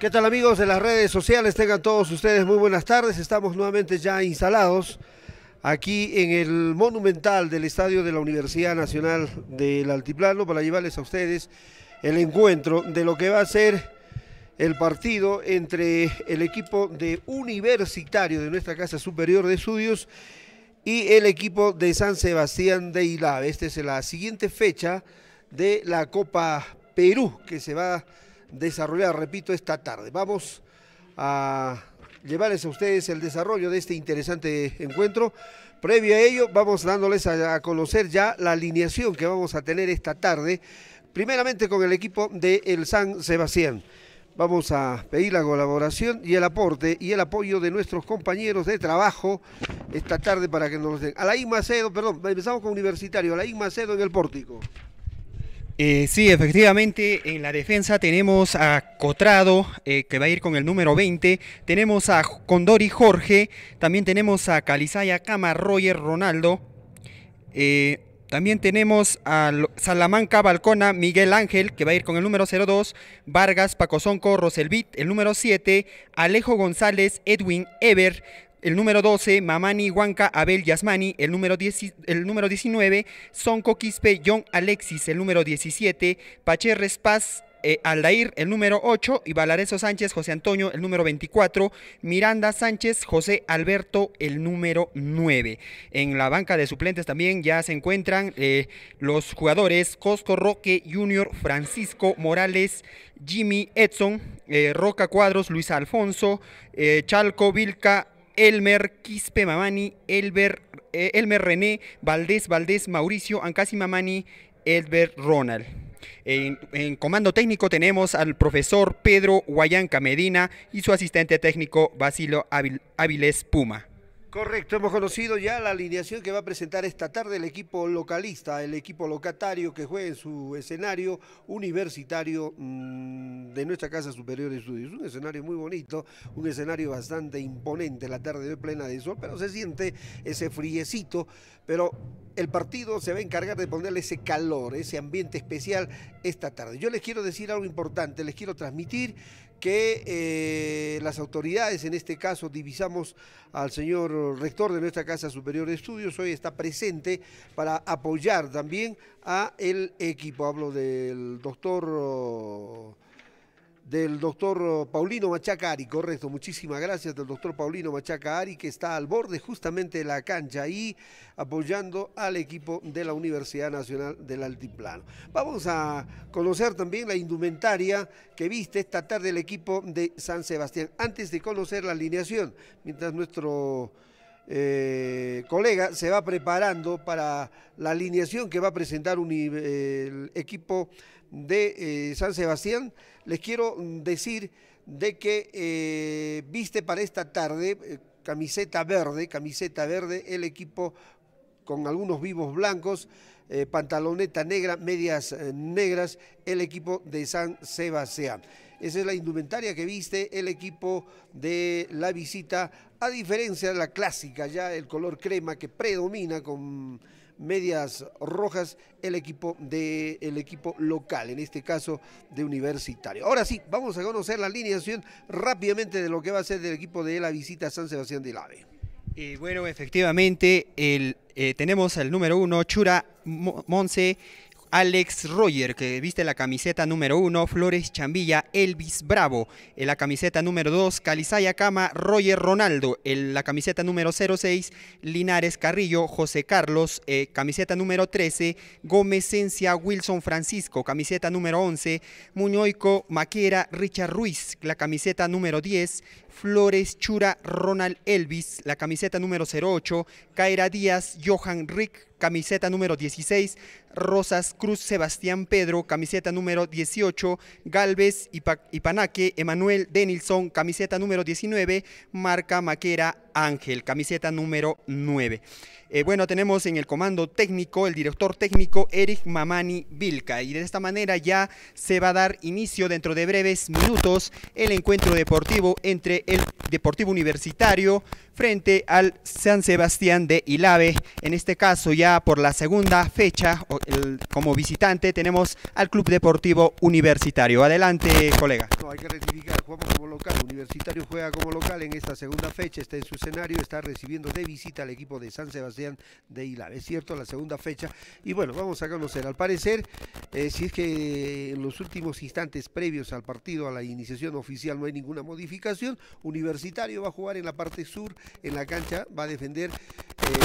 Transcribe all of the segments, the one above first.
¿Qué tal amigos de las redes sociales? Tengan todos ustedes muy buenas tardes. Estamos nuevamente ya instalados aquí en el monumental del estadio de la Universidad Nacional del Altiplano para llevarles a ustedes el encuentro de lo que va a ser el partido entre el equipo de universitario de nuestra Casa Superior de Estudios y el equipo de San Sebastián de Hilab. Esta es la siguiente fecha de la Copa Perú que se va a desarrollar, repito, esta tarde. Vamos a llevarles a ustedes el desarrollo de este interesante encuentro. Previo a ello, vamos dándoles a, conocer ya la alineación que vamos a tener esta tarde, primeramente con el equipo de El San Sebastián vamos a pedir la colaboración y el aporte y el apoyo de nuestros compañeros de trabajo esta tarde para que nos den. Alain Macedo, perdón, empezamos con Universitario, Alain Macedo en el pórtico. Eh, sí, efectivamente, en la defensa tenemos a Cotrado, eh, que va a ir con el número 20, tenemos a Condori Jorge, también tenemos a Calizaya Cama, Roger Ronaldo, eh, también tenemos a Salamanca Balcona, Miguel Ángel, que va a ir con el número 02, Vargas, Paco Sonco, Roselvit, el número 7, Alejo González, Edwin Ever, el número 12, Mamani Huanca Abel Yasmani, el número, el número 19, Sonco Quispe John Alexis, el número 17, Pacherres Paz eh, Aldair, el número 8, y Valareso Sánchez, José Antonio, el número 24, Miranda Sánchez, José Alberto, el número 9. En la banca de suplentes también ya se encuentran eh, los jugadores Cosco Roque Junior, Francisco Morales, Jimmy Edson, eh, Roca Cuadros, Luis Alfonso, Chalco Vilca, Elmer, Quispe Mamani, Elmer René, Valdés Valdés, Mauricio, Ancasi Mamani, Elber Ronald. En, comando técnico tenemos al profesor Pedro Guayanca Medina y su asistente técnico Basilio Áviles Puma. Correcto, hemos conocido ya la alineación que va a presentar esta tarde el equipo localista, el equipo locatario que juega en su escenario universitario mm, de nuestra Casa Superior de Estudios. Un escenario muy bonito, un escenario bastante imponente, la tarde de plena de sol, pero se siente ese friecito, pero el partido se va a encargar de ponerle ese calor, ese ambiente especial esta tarde. Yo les quiero decir algo importante, les quiero transmitir que eh, las autoridades, en este caso divisamos al señor rector de nuestra Casa Superior de Estudios, hoy está presente para apoyar también a el equipo. Hablo del doctor del doctor oh, Paulino Machacari, correcto, muchísimas gracias del doctor Paulino Machacari que está al borde justamente de la cancha y apoyando al equipo de la Universidad Nacional del Altiplano. Vamos a conocer también la indumentaria que viste esta tarde el equipo de San Sebastián, antes de conocer la alineación, mientras nuestro... Eh, colega se va preparando para la alineación que va a presentar el equipo de eh, San Sebastián les quiero mm, decir de que eh, viste para esta tarde eh, camiseta verde, camiseta verde, el equipo con algunos vivos blancos, eh, pantaloneta negra, medias negras, el equipo de San Sebastián. Esa es la indumentaria que viste el equipo de la visita, a diferencia de la clásica, ya el color crema que predomina con medias rojas el equipo de el equipo local, en este caso de Universitario. Ahora sí, vamos a conocer la alineación rápidamente de lo que va a ser del equipo de la visita a San Sebastián de Ave. bueno, efectivamente, el, eh, tenemos al número uno, Chura Monse, Alex Roger, que viste la camiseta número 1, Flores Chambilla, Elvis Bravo, en eh, la camiseta número 2, Calizaya Cama, Roger Ronaldo, en eh, la camiseta número 06, Linares Carrillo, José Carlos, eh, camiseta número 13, Gómez Encia, Wilson Francisco, camiseta número 11, Muñoico Maquera, Richard Ruiz, la camiseta número 10, Flores Chura Ronald Elvis, la camiseta número 08, Caera Díaz Johan Rick, camiseta número 16, Rosas Cruz Sebastián Pedro, camiseta número 18, Galvez Ipanaque Emanuel Denilson, camiseta número 19, Marca Maquera Ángel, camiseta número 9. Eh, bueno, tenemos en el comando técnico el director técnico Eric Mamani Vilca y de esta manera ya se va a dar inicio dentro de breves minutos el encuentro deportivo entre el Deportivo Universitario frente al San Sebastián de Ilave. En este caso ya por la segunda fecha como visitante tenemos al Club Deportivo Universitario. Adelante, colega. No, hay que rectificar, jugamos como local. Universitario juega como local en esta segunda fecha, está en su escenario, está recibiendo de visita al equipo de San Sebastián de Ilave. Es cierto, la segunda fecha. Y bueno, vamos a conocer. Al parecer, eh, si es que en los últimos instantes previos al partido, a la iniciación oficial, no hay ninguna modificación, Universitario va a jugar en la parte sur en la cancha, va a defender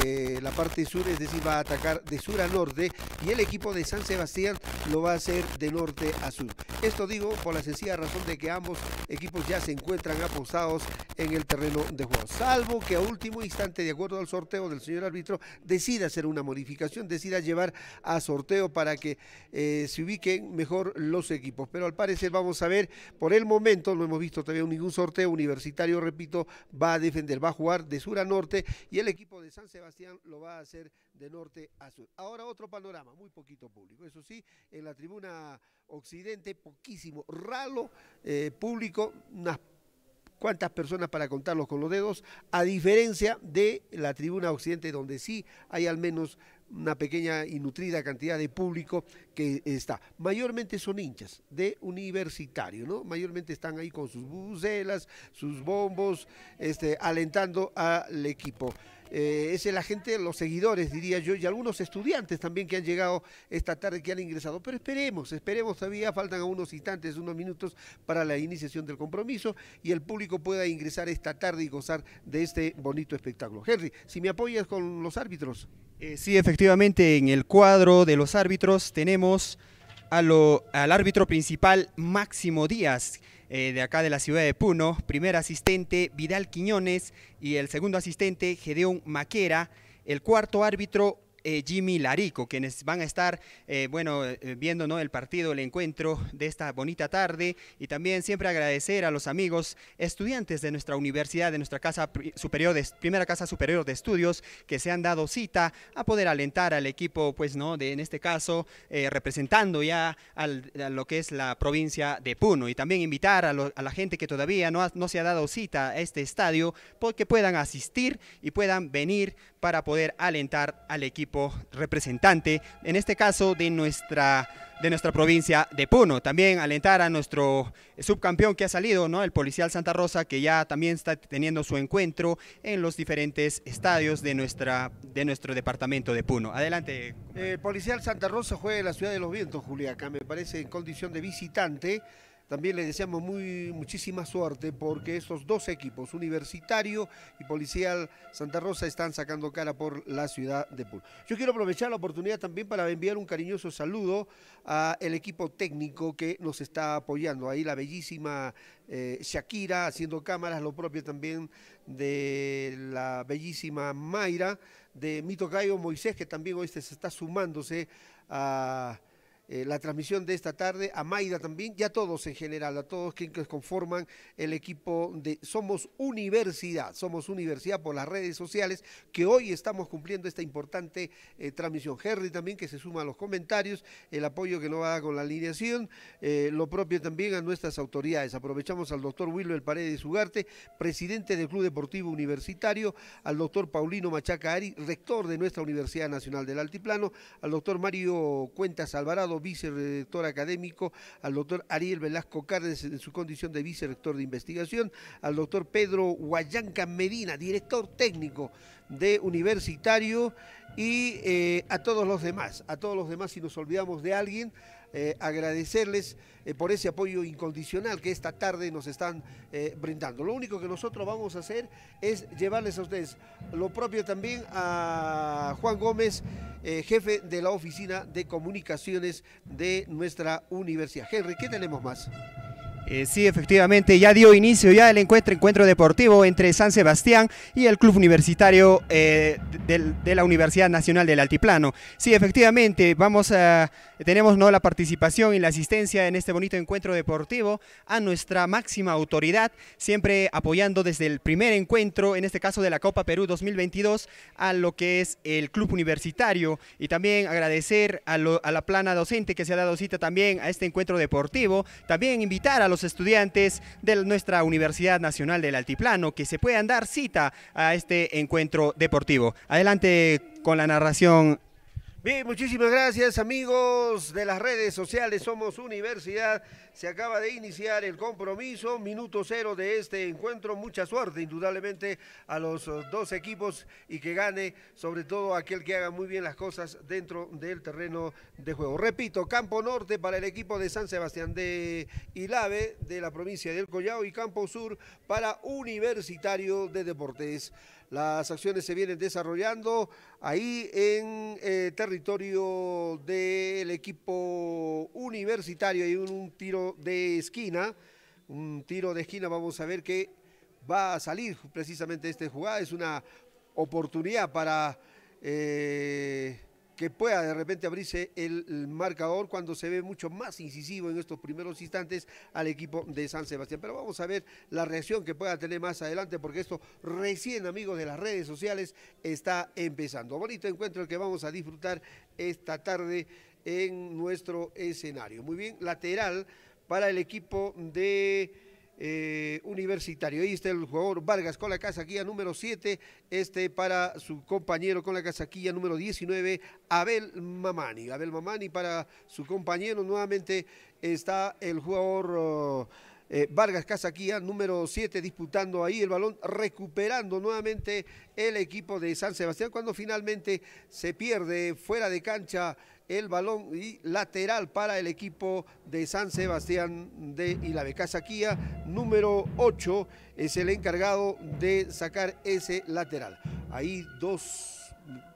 eh, la parte sur, es decir, va a atacar de sur a norte y el equipo de San Sebastián lo va a hacer de norte a sur. Esto digo por la sencilla razón de que ambos equipos ya se encuentran aposados en el terreno de juego, salvo que a último instante, de acuerdo al sorteo del señor árbitro, decida hacer una modificación, decida llevar a sorteo para que eh, se ubiquen mejor los equipos. Pero al parecer vamos a ver, por el momento no hemos visto todavía ningún sorteo universitario, repito, va a defender, va a jugar de sur a norte y el equipo de San Sebastián lo va a hacer de norte a sur. Ahora otro panorama, muy poquito público, eso sí, en la tribuna occidente, poquísimo, ralo eh, público, unas cuantas personas para contarlos con los dedos, a diferencia de la tribuna occidente, donde sí hay al menos una pequeña y nutrida cantidad de público que está. Mayormente son hinchas de universitario, ¿no? Mayormente están ahí con sus buzelas, sus bombos, este, alentando al equipo. Eh, es la gente, los seguidores, diría yo, y algunos estudiantes también que han llegado esta tarde, que han ingresado. Pero esperemos, esperemos todavía, faltan unos instantes, unos minutos para la iniciación del compromiso y el público pueda ingresar esta tarde y gozar de este bonito espectáculo. Henry, si me apoyas con los árbitros. Eh, sí, efectivamente, en el cuadro de los árbitros tenemos al árbitro principal Máximo Díaz, eh, de acá de la ciudad de Puno, primer asistente Vidal Quiñones y el segundo asistente Gedeón Maquera, el cuarto árbitro eh, Jimmy Larico, quienes van a estar, eh, bueno, eh, viendo ¿no? el partido, el encuentro de esta bonita tarde y también siempre agradecer a los amigos estudiantes de nuestra universidad, de nuestra casa superior, de, primera casa superior de estudios, que se han dado cita a poder alentar al equipo, pues, ¿no? De, en este caso, representando ya a lo que es la provincia de Puno y también invitar a, la gente que todavía no, no se ha dado cita a este estadio, porque puedan asistir y puedan venir para poder alentar al equipo representante, en este caso de nuestra, de nuestra provincia de Puno. También alentar a nuestro subcampeón que ha salido, ¿no? el policial Santa Rosa, que ya también está teniendo su encuentro en los diferentes estadios de, nuestra, de nuestro departamento de Puno. Adelante. Eh, policial Santa Rosa juega en la Ciudad de los Vientos, Juliaca, me parece en condición de visitante. También le deseamos muchísima suerte porque estos dos equipos, Universitario y Policial Santa Rosa, están sacando cara por la ciudad de Pul. Yo quiero aprovechar la oportunidad también para enviar un cariñoso saludo al equipo técnico que nos está apoyando. Ahí la bellísima eh, Shakira haciendo cámaras, lo propio también de la bellísima Mayra, de Mito Cayo Moisés, que también hoy se está sumándose a eh, la transmisión de esta tarde, a Maida también y a todos en general, a todos quienes conforman el equipo de Somos Universidad, Somos Universidad por las redes sociales, que hoy estamos cumpliendo esta importante eh, transmisión. Henry también que se suma a los comentarios, el apoyo que nos va a dar con la alineación, eh, lo propio también a nuestras autoridades. Aprovechamos al doctor el Paredes Ugarte, presidente del Club Deportivo Universitario, al doctor Paulino Machaca Ari, rector de nuestra Universidad Nacional del Altiplano, al doctor Mario Cuentas Alvarado, vicerrector académico al doctor Ariel Velasco Cárdenas en su condición de vicerrector de investigación, al doctor Pedro Guayanca Medina, director técnico de universitario, y eh, a todos los demás, a todos los demás si nos olvidamos de alguien, eh, agradecerles eh, por ese apoyo incondicional que esta tarde nos están eh, brindando. Lo único que nosotros vamos a hacer es llevarles a ustedes lo propio también a Juan Gómez, jefe de la Oficina de Comunicaciones de nuestra universidad. Henry, ¿qué tenemos más? Eh, sí, efectivamente, ya dio inicio ya el encuentro, encuentro deportivo entre San Sebastián y el Club Universitario eh, de, la Universidad Nacional del Altiplano. Sí, efectivamente, vamos a, tenemos ¿no? la participación y la asistencia en este bonito encuentro deportivo a nuestra máxima autoridad, siempre apoyando desde el primer encuentro, en este caso de la Copa Perú 2022, a lo que es el Club Universitario y también agradecer a, a la plana docente que se ha dado cita también a este encuentro deportivo, también invitar a los estudiantes de nuestra Universidad Nacional del Altiplano que se puedan dar cita a este encuentro deportivo. Adelante con la narración Bien, muchísimas gracias amigos de las redes sociales, somos Universidad, se acaba de iniciar el compromiso, minuto cero de este encuentro, mucha suerte indudablemente a los eh, dos equipos y que gane sobre todo aquel que haga muy bien las cosas dentro del terreno de juego. Repito, campo norte para el equipo de San Sebastián de Ilave de la provincia del Collao y campo sur para Universitario de Deportes. Las acciones se vienen desarrollando ahí en eh, territorio del equipo universitario. Hay un, tiro de esquina, un tiro de esquina, vamos a ver qué va a salir precisamente esta jugada. Es una oportunidad para eh, que pueda de repente abrirse el, marcador cuando se ve mucho más incisivo en estos primeros instantes al equipo de San Sebastián. Pero vamos a ver la reacción que pueda tener más adelante porque esto recién, amigos de las redes sociales, está empezando. Bonito encuentro el que vamos a disfrutar esta tarde en nuestro escenario. Muy bien, lateral para el equipo de... Eh, universitario. Ahí está el jugador Vargas con la casaquilla número 7, este para su compañero con la casaquilla número 19, Abel Mamani. Abel Mamani para su compañero, nuevamente está el jugador... Oh, eh, Vargas casaquilla número 7, disputando ahí el balón, recuperando nuevamente el equipo de San Sebastián cuando finalmente se pierde fuera de cancha el balón y lateral para el equipo de San Sebastián de Ilabeca. Saquía, número 8, es el encargado de sacar ese lateral. Ahí dos,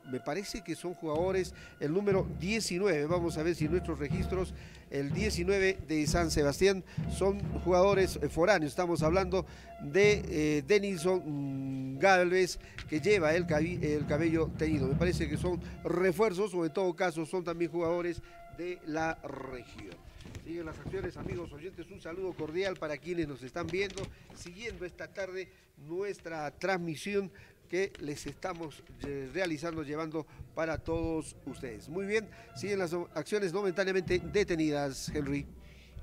me parece que son jugadores, el número 19, vamos a ver si nuestros registros el 19 de San Sebastián. Son jugadores eh, foráneos, estamos hablando de eh, Denison mm, Galvez, que lleva el, cabello teñido. Me parece que son refuerzos o en todo caso son también jugadores de la región. Siguen las acciones, amigos oyentes. Un saludo cordial para quienes nos están viendo, siguiendo esta tarde nuestra transmisión que les estamos eh, realizando, llevando para todos ustedes. Muy bien, siguen las acciones momentáneamente detenidas, Henry.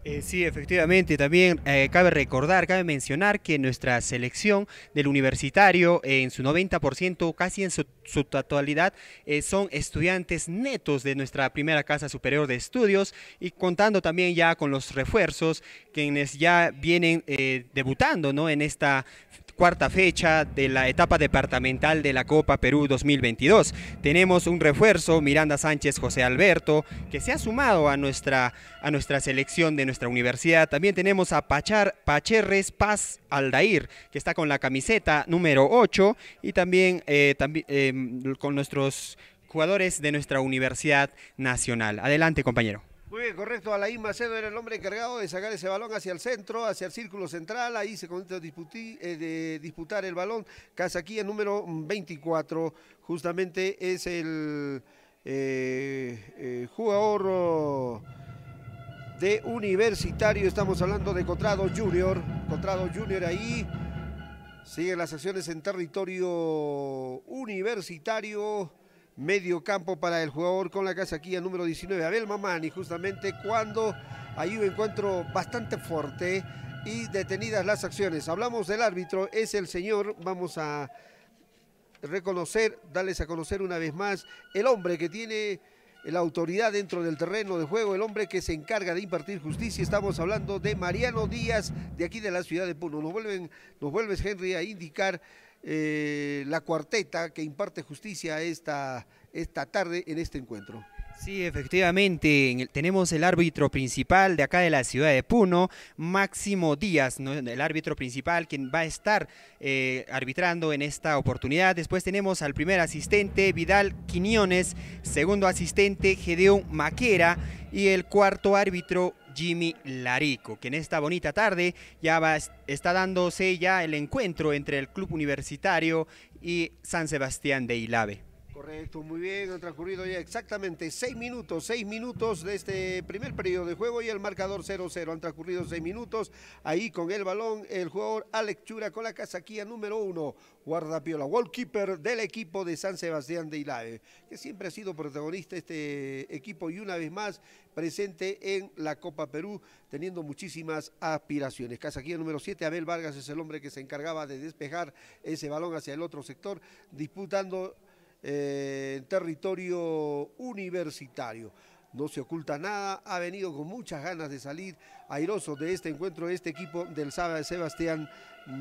Eh, sí, efectivamente, también eh, cabe recordar, cabe mencionar que nuestra selección del universitario en su 90%, casi en su, totalidad, son estudiantes netos de nuestra primera casa superior de estudios y contando también ya con los refuerzos quienes ya vienen debutando ¿no? en esta cuarta fecha de la etapa departamental de la Copa Perú 2022. Tenemos un refuerzo, Miranda Sánchez José Alberto, que se ha sumado a nuestra, a nuestra selección de nuestra universidad. También tenemos a Pachar, Pacherres Paz Aldair, que está con la camiseta número 8 y también, eh, eh, con nuestros jugadores de nuestra Universidad Nacional. Adelante, compañero. Muy bien, correcto. Alain Macedo era el hombre encargado de sacar ese balón hacia el centro, hacia el círculo central. Ahí se contesta eh, de disputar el balón. Casaquía, número 24, justamente es el eh, eh, jugador oh, de Universitario. Estamos hablando de Cotrado Junior. Cotrado Junior ahí. sigue las acciones en territorio universitario medio campo para el jugador con la casa aquí a número 19, Abel Mamani, justamente cuando hay un encuentro bastante fuerte y detenidas las acciones. Hablamos del árbitro, es el señor, vamos a reconocer, darles a conocer una vez más, el hombre que tiene la autoridad dentro del terreno de juego, el hombre que se encarga de impartir justicia. Estamos hablando de Mariano Díaz, de aquí de la ciudad de Puno. Nos, vuelven, nos vuelves, Henry, a indicar eh, la cuarteta que imparte justicia esta, esta tarde en este encuentro. Sí, efectivamente, tenemos el árbitro principal de acá de la ciudad de Puno, Máximo Díaz, el árbitro principal quien va a estar eh, arbitrando en esta oportunidad. Después tenemos al primer asistente, Vidal Quiñones, segundo asistente, Gedeón Maquera y el cuarto árbitro, Jimmy Larico, que en esta bonita tarde ya está dándose ya el encuentro entre el Club Universitario y San Sebastián de Ilave. Correcto, muy bien, han transcurrido ya exactamente seis minutos, seis minutos de este primer periodo de juego y el marcador 0-0. Han transcurrido seis minutos, ahí con el balón el jugador Alex Chura con la casaquilla número uno, guardapiola, goalkeeper del equipo de San Sebastián de Ilave, que siempre ha sido protagonista este equipo y una vez más presente en la Copa Perú, teniendo muchísimas aspiraciones. Casaquilla número 7, Abel Vargas es el hombre que se encargaba de despejar ese balón hacia el otro sector, disputando eh, en territorio universitario. No se oculta nada, ha venido con muchas ganas de salir, airoso de este encuentro de este equipo del sábado de Sebastián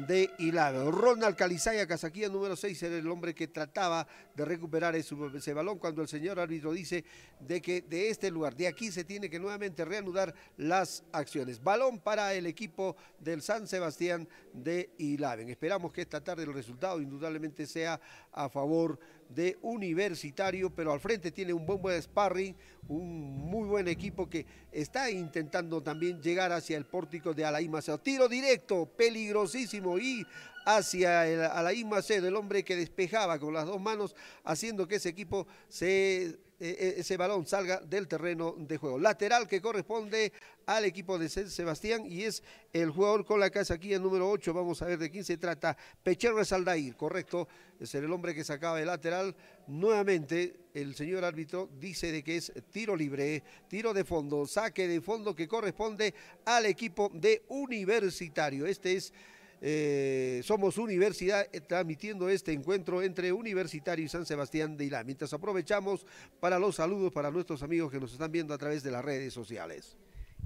de Hilado. Ronald Calizaya, casaquilla número 6, era el hombre que trataba de recuperar ese, balón cuando el señor árbitro dice de que de este lugar, de aquí se tiene que nuevamente reanudar las acciones. Balón para el equipo del San Sebastián de Ilaven. Esperamos que esta tarde el resultado indudablemente sea a favor de Universitario, pero al frente tiene un buen, buen sparring, un muy buen equipo que está intentando también llegar hacia el pórtico de Alain Macedo. Tiro directo, peligrosísimo y hacia el, Alain Macedo, el hombre que despejaba con las dos manos, haciendo que ese equipo se eh, eh, ese balón salga del terreno de juego. Lateral que corresponde al equipo de Sebastián y es el jugador con la casa aquí el número 8. Vamos a ver de quién se trata. Pechero Aldair, correcto. Es el hombre que sacaba el lateral. Nuevamente el señor árbitro dice de que es tiro libre, tiro de fondo, saque de fondo que corresponde al equipo de Universitario. Este es eh, somos Universidad eh, transmitiendo este encuentro entre Universitario y San Sebastián de Ilá. Mientras aprovechamos para los saludos para nuestros amigos que nos están viendo a través de las redes sociales.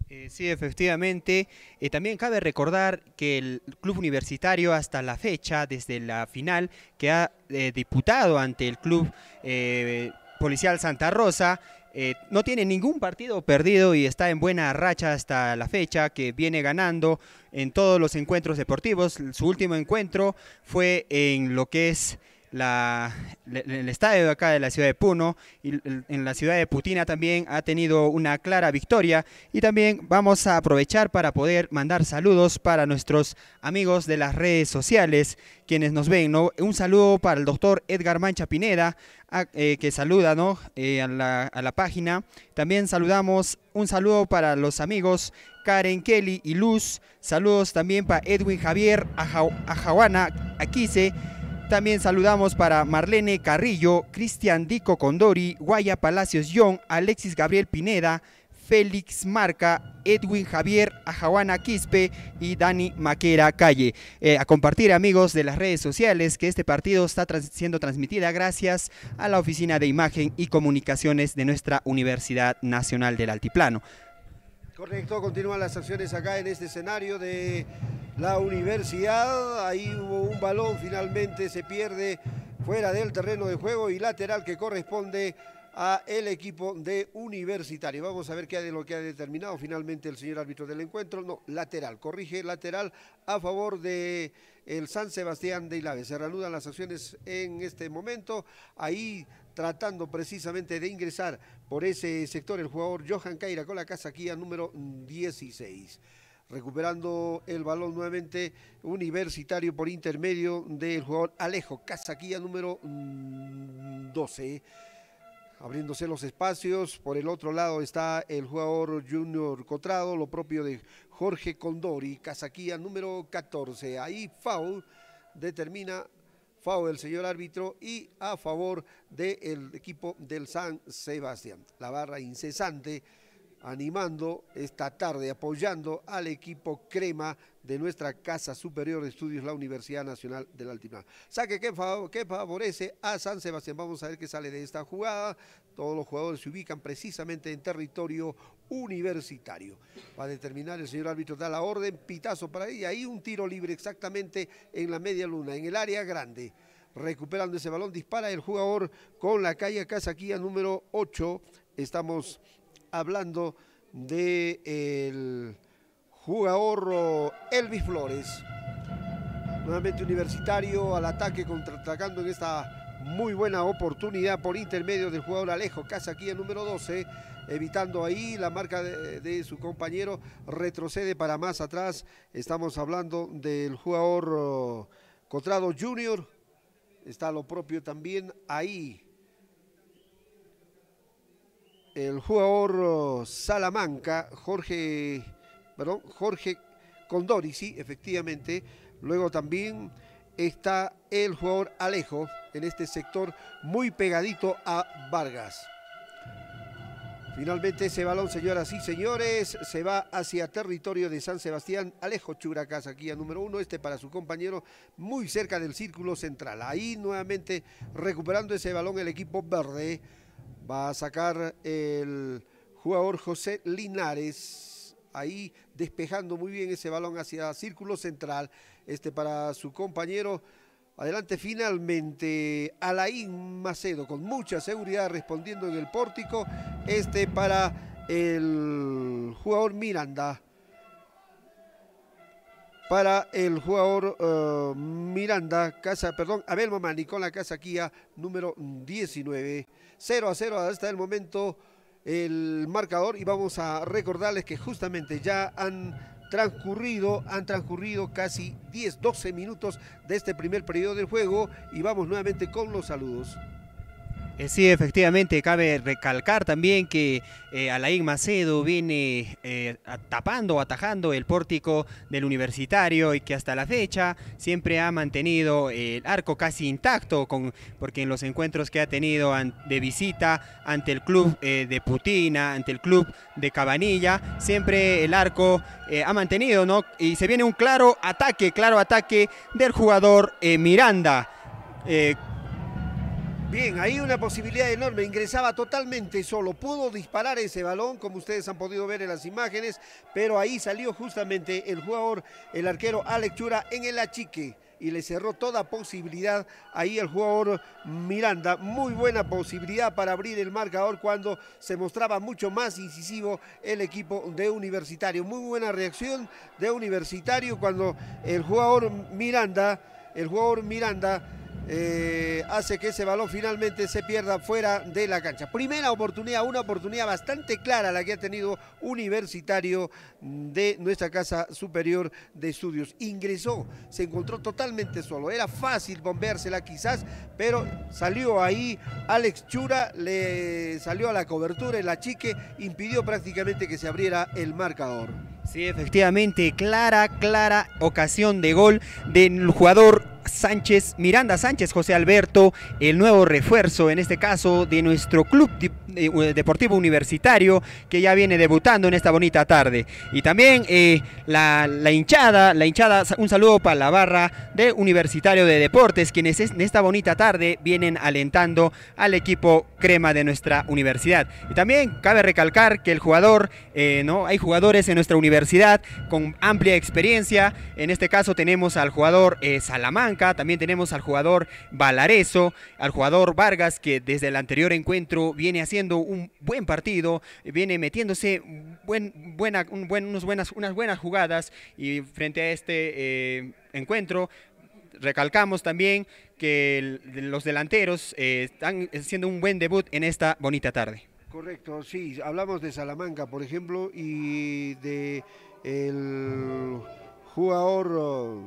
Eh, sí, efectivamente. también cabe recordar que el club universitario hasta la fecha, desde la final, que ha diputado ante el club policial Santa Rosa, eh, no tiene ningún partido perdido y está en buena racha hasta la fecha, que viene ganando en todos los encuentros deportivos. Su último encuentro fue en lo que es el estadio de acá de la ciudad de Puno y en la ciudad de Putina también ha tenido una clara victoria y también vamos a aprovechar para poder mandar saludos para nuestros amigos de las redes sociales quienes nos ven ¿no? un saludo para el doctor Edgar Mancha Pineda eh, que saluda eh, a, la, página también saludamos un saludo para los amigos Karen Kelly y Luz saludos también para Edwin Javier Ajawana Aquise también saludamos para Marlene Carrillo, Cristian Dico Condori, Guaya Palacios Young, Alexis Gabriel Pineda, Félix Marca, Edwin Javier, Ajawana Quispe y Dani Maquera Calle. Eh, a compartir amigos de las redes sociales que este partido está siendo transmitida gracias a la Oficina de Imagen y Comunicaciones de nuestra Universidad Nacional del Altiplano. Correcto, continúan las acciones acá en este escenario de la universidad. Ahí hubo un balón, finalmente se pierde fuera del terreno de juego y lateral que corresponde a el equipo de Universitario. Vamos a ver qué de lo que ha determinado finalmente el señor árbitro del encuentro. No, lateral, corrige lateral a favor de el San Sebastián de Ilave. Se reanudan las acciones en este momento. Ahí tratando precisamente de ingresar por ese sector el jugador Johan Caira con la casaquilla número 16 recuperando el balón nuevamente universitario por intermedio del jugador Alejo Casaquilla número 12. Mm, abriéndose los espacios, por el otro lado está el jugador Junior Cotrado, lo propio de Jorge Condori, Casaquilla número 14. Ahí Foul determina favor del señor árbitro y a favor del equipo del San Sebastián. La barra incesante animando esta tarde, apoyando al equipo crema de nuestra Casa Superior de Estudios, la Universidad Nacional del Altiplano. Saque qué favor, que, favorece a San Sebastián. Vamos a ver qué sale de esta jugada. Todos los jugadores se ubican precisamente en territorio universitario. ...para determinar el señor árbitro, da la orden, pitazo para ella. ahí un tiro libre exactamente en la media luna, en el área grande. Recuperando ese balón, dispara el jugador con la calle Casaquía número 8. Estamos hablando del el... jugador Elvis Flores. Nuevamente universitario al ataque, contraatacando en esta muy buena oportunidad por intermedio del jugador Alejo Casaquía número 12 evitando ahí la marca de, su compañero, retrocede para más atrás. Estamos hablando del jugador oh, Cotrado Junior, está lo propio también ahí. El jugador oh, Salamanca, Jorge, perdón, Jorge Condori, sí, efectivamente. Luego también está el jugador Alejo en este sector muy pegadito a Vargas. Finalmente ese balón, señoras y señores, se va hacia territorio de San Sebastián. Alejo Churacas aquí a número uno, este para su compañero, muy cerca del círculo central. Ahí nuevamente recuperando ese balón el equipo verde. Va a sacar el jugador José Linares. Ahí despejando muy bien ese balón hacia círculo central. Este para su compañero. Adelante finalmente Alain Macedo con mucha seguridad respondiendo en el pórtico. Este para el jugador Miranda. Para el jugador eh, Miranda, casa, perdón, Abel Mamani con la casa Kia número 19. 0 a 0 hasta el momento el marcador y vamos a recordarles que justamente ya han transcurrido, han transcurrido casi 10, 12 minutos de este primer periodo del juego y vamos nuevamente con los saludos. Eh, sí, efectivamente, cabe recalcar también que eh, Alain Macedo viene eh, tapando o atajando el pórtico del universitario y que hasta la fecha siempre ha mantenido eh, el arco casi intacto, porque en los encuentros que ha tenido de visita ante el club de Putina, ante el club de Cabanilla, siempre el arco ha mantenido, ¿no? Y se viene un claro ataque, claro ataque del jugador Miranda. Bien, ahí una posibilidad enorme, ingresaba totalmente solo, pudo disparar ese balón, como ustedes han podido ver en las imágenes, pero ahí salió justamente el jugador, el arquero Alex Chura en el achique y le cerró toda posibilidad ahí el jugador Miranda. Muy buena posibilidad para abrir el marcador cuando se mostraba mucho más incisivo el equipo de Universitario. Muy buena reacción de Universitario cuando el jugador Miranda, el jugador Miranda eh, hace que ese balón finalmente se pierda fuera de la cancha. Primera oportunidad, una oportunidad bastante clara la que ha tenido Universitario de nuestra Casa Superior de Estudios. Ingresó, se encontró totalmente solo, era fácil bombeársela quizás, pero salió ahí Alex Chura, le salió a la cobertura el achique, impidió prácticamente que se abriera el marcador. Sí, efectivamente, clara, clara ocasión de gol del jugador Sánchez, Miranda Sánchez, José Alberto, el nuevo refuerzo en este caso de nuestro club deportivo universitario que ya viene debutando en esta bonita tarde. Y también eh, la, hinchada, la hinchada, un saludo para la barra de Universitario de Deportes, quienes en esta bonita tarde vienen alentando al equipo crema de nuestra universidad. Y también cabe recalcar que el jugador, eh, ¿no? Hay jugadores en nuestra universidad con amplia experiencia. En este caso tenemos al jugador eh, Salamán también tenemos al jugador Valareso, al jugador Vargas, que desde el anterior encuentro viene haciendo un buen partido, viene metiéndose buen, buena, buenas, unas buenas jugadas y frente a este eh, encuentro recalcamos también que los delanteros eh, están haciendo un buen debut en esta bonita tarde. Correcto, sí, hablamos de Salamanca, por ejemplo, y de el jugador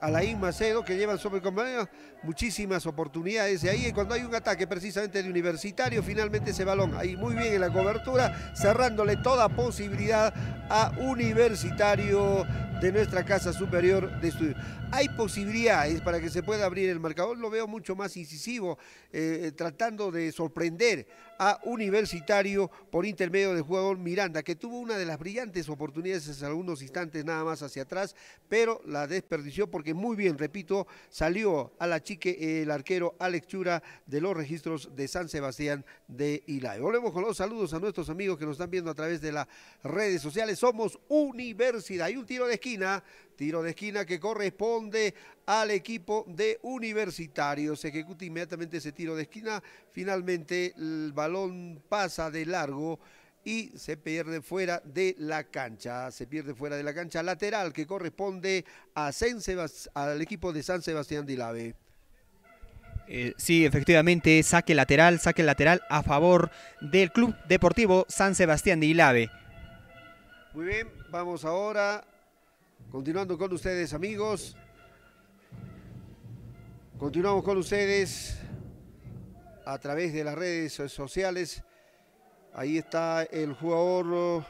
Alain Macedo que lleva el Supercompañero muchísimas oportunidades de ahí. cuando hay un ataque precisamente de universitario, finalmente ese balón ahí muy bien en la cobertura, cerrándole toda posibilidad a universitario de nuestra casa superior de estudio Hay posibilidades para que se pueda abrir el marcador, lo veo mucho más incisivo, eh, eh, tratando de sorprender a Universitario por intermedio del jugador Miranda, que tuvo una de las brillantes oportunidades en algunos instantes nada más hacia atrás, pero la desperdició porque muy bien, repito, salió a la Así que el arquero Alex Chura de los registros de San Sebastián de Ilave. Volvemos con los saludos a nuestros amigos que nos están viendo a través de las redes sociales. Somos Universidad y un tiro de esquina Tiro de esquina que corresponde al equipo de universitarios. Se ejecuta inmediatamente ese tiro de esquina. Finalmente el balón pasa de largo y se pierde fuera de la cancha. Se pierde fuera de la cancha lateral que corresponde a San al equipo de San Sebastián de Ilave. Eh, sí, efectivamente, saque lateral, saque lateral a favor del Club Deportivo San Sebastián de Ilave. Muy bien, vamos ahora, continuando con ustedes amigos. Continuamos con ustedes a través de las redes sociales. Ahí está el jugador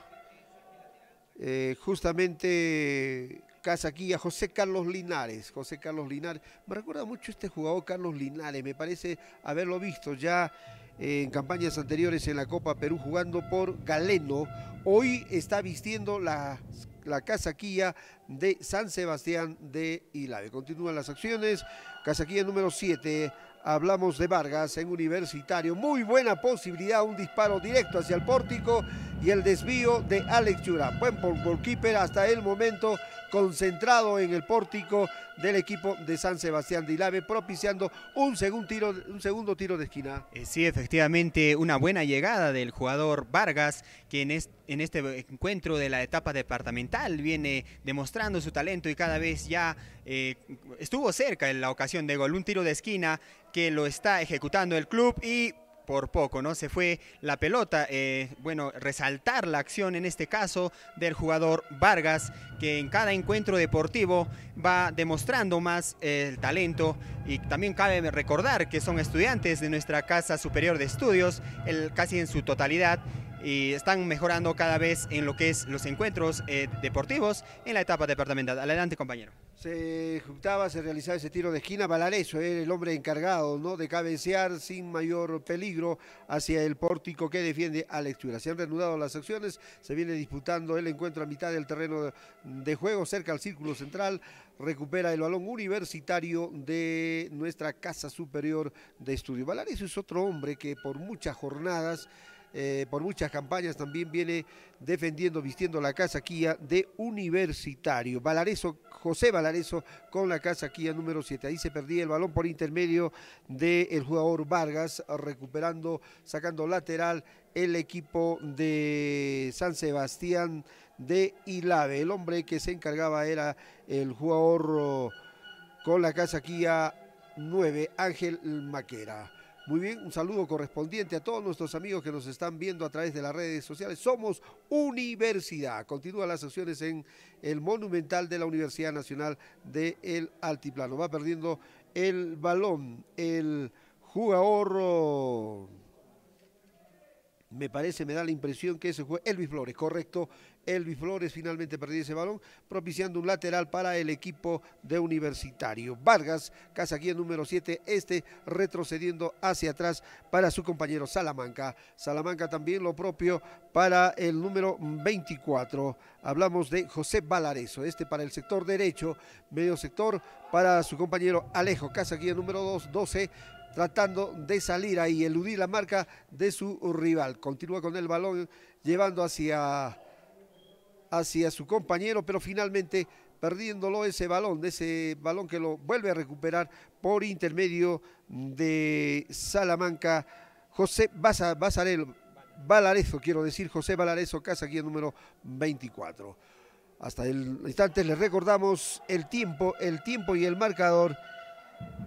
eh, justamente Casaquilla, José Carlos Linares. José Carlos Linares. Me recuerda mucho este jugador Carlos Linares. Me parece haberlo visto ya en campañas anteriores en la Copa Perú jugando por Galeno. Hoy está vistiendo la, la casaquilla de San Sebastián de Ilave. Continúan las acciones. Casaquilla número 7. Hablamos de Vargas en Universitario. Muy buena posibilidad. Un disparo directo hacia el pórtico y el desvío de Alex Yura. Buen goalkeeper hasta el momento concentrado en el pórtico del equipo de San Sebastián de Ilave, propiciando un, segundo tiro, un segundo tiro de esquina. Eh, sí, efectivamente, una buena llegada del jugador Vargas, que en este encuentro de la etapa departamental viene demostrando su talento y cada vez ya eh, estuvo cerca en la ocasión de gol, un tiro de esquina que lo está ejecutando el club y por poco, ¿no? Se fue la pelota. Eh, bueno, resaltar la acción en este caso del jugador Vargas, que en cada encuentro deportivo va demostrando más eh, el talento. Y también cabe recordar que son estudiantes de nuestra Casa Superior de Estudios, casi en su totalidad y están mejorando cada vez en lo que es los encuentros eh, deportivos en la etapa departamental. Adelante, compañero se ejecutaba, se realizaba ese tiro de esquina. Valareso era el hombre encargado ¿no? de cabecear sin mayor peligro hacia el pórtico que defiende Alex lectura. Se han reanudado las acciones, se viene disputando el encuentro a mitad del terreno de juego, cerca al círculo central. Recupera el balón universitario de nuestra Casa Superior de Estudio. Valareso es otro hombre que por muchas jornadas eh, por muchas campañas también viene defendiendo, vistiendo la casaquilla de universitario. Valareso, José Valareso con la casa casaquilla número 7. Ahí se perdía el balón por intermedio del jugador Vargas, recuperando, sacando lateral el equipo de San Sebastián de Ilave. El hombre que se encargaba era el jugador oh, con la casa casaquilla 9, Ángel Maquera. Muy bien, un saludo correspondiente a todos nuestros amigos que nos están viendo a través de las redes sociales. Somos Universidad. Continúan las acciones en el Monumental de la Universidad Nacional del El Altiplano. Va perdiendo el balón, el jugador me parece, me da la impresión que ese fue Elvis Flores, correcto, Elvis Flores finalmente perdió ese balón, propiciando un lateral para el equipo de Universitario. Vargas, guía número 7, este retrocediendo hacia atrás para su compañero Salamanca. Salamanca también lo propio para el número 24. Hablamos de José Valareso, este para el sector derecho, medio sector para su compañero Alejo, guía número 2, 12 tratando de salir ahí, eludir la marca de su rival. Continúa con el balón llevando hacia hacia su compañero, pero finalmente perdiéndolo ese balón, de ese balón que lo vuelve a recuperar por intermedio de Salamanca, José Baza, quiero decir, José Valarezo, casa aquí el número 24. Hasta el instante le recordamos el tiempo, el tiempo y el marcador.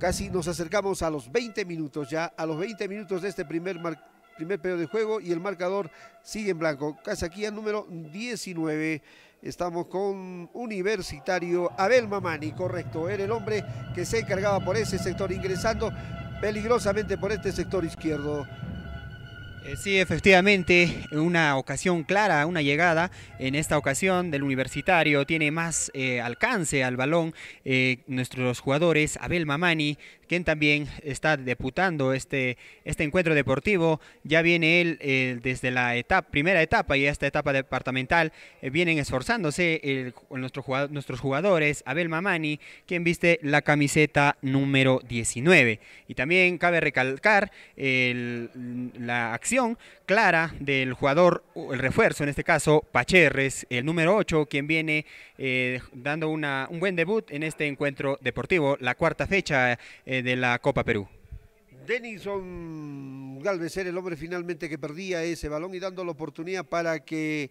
Casi nos acercamos a los 20 minutos ya, a los 20 minutos de este primer marcador primer periodo de juego y el marcador sigue en blanco. al número 19. Estamos con Universitario Abel Mamani, correcto. Era el hombre que se encargaba por ese sector, ingresando peligrosamente por este sector izquierdo. Eh, sí, efectivamente, una ocasión clara, una llegada en esta ocasión del universitario, tiene más eh, alcance al balón eh, nuestros jugadores, Abel Mamani quien también está deputando este, este encuentro deportivo. Ya viene él eh, desde la etapa, primera etapa y esta etapa departamental, eh, vienen esforzándose nuestros jugadores, Abel Mamani, quien viste la camiseta número 19. Y también cabe recalcar la acción clara del jugador, el refuerzo, en este caso Pacherres, el número 8, quien viene eh, dando una, un buen debut en este encuentro deportivo, la cuarta fecha de la Copa Perú. Denison Galvez era el hombre finalmente que perdía ese balón y dando la oportunidad para que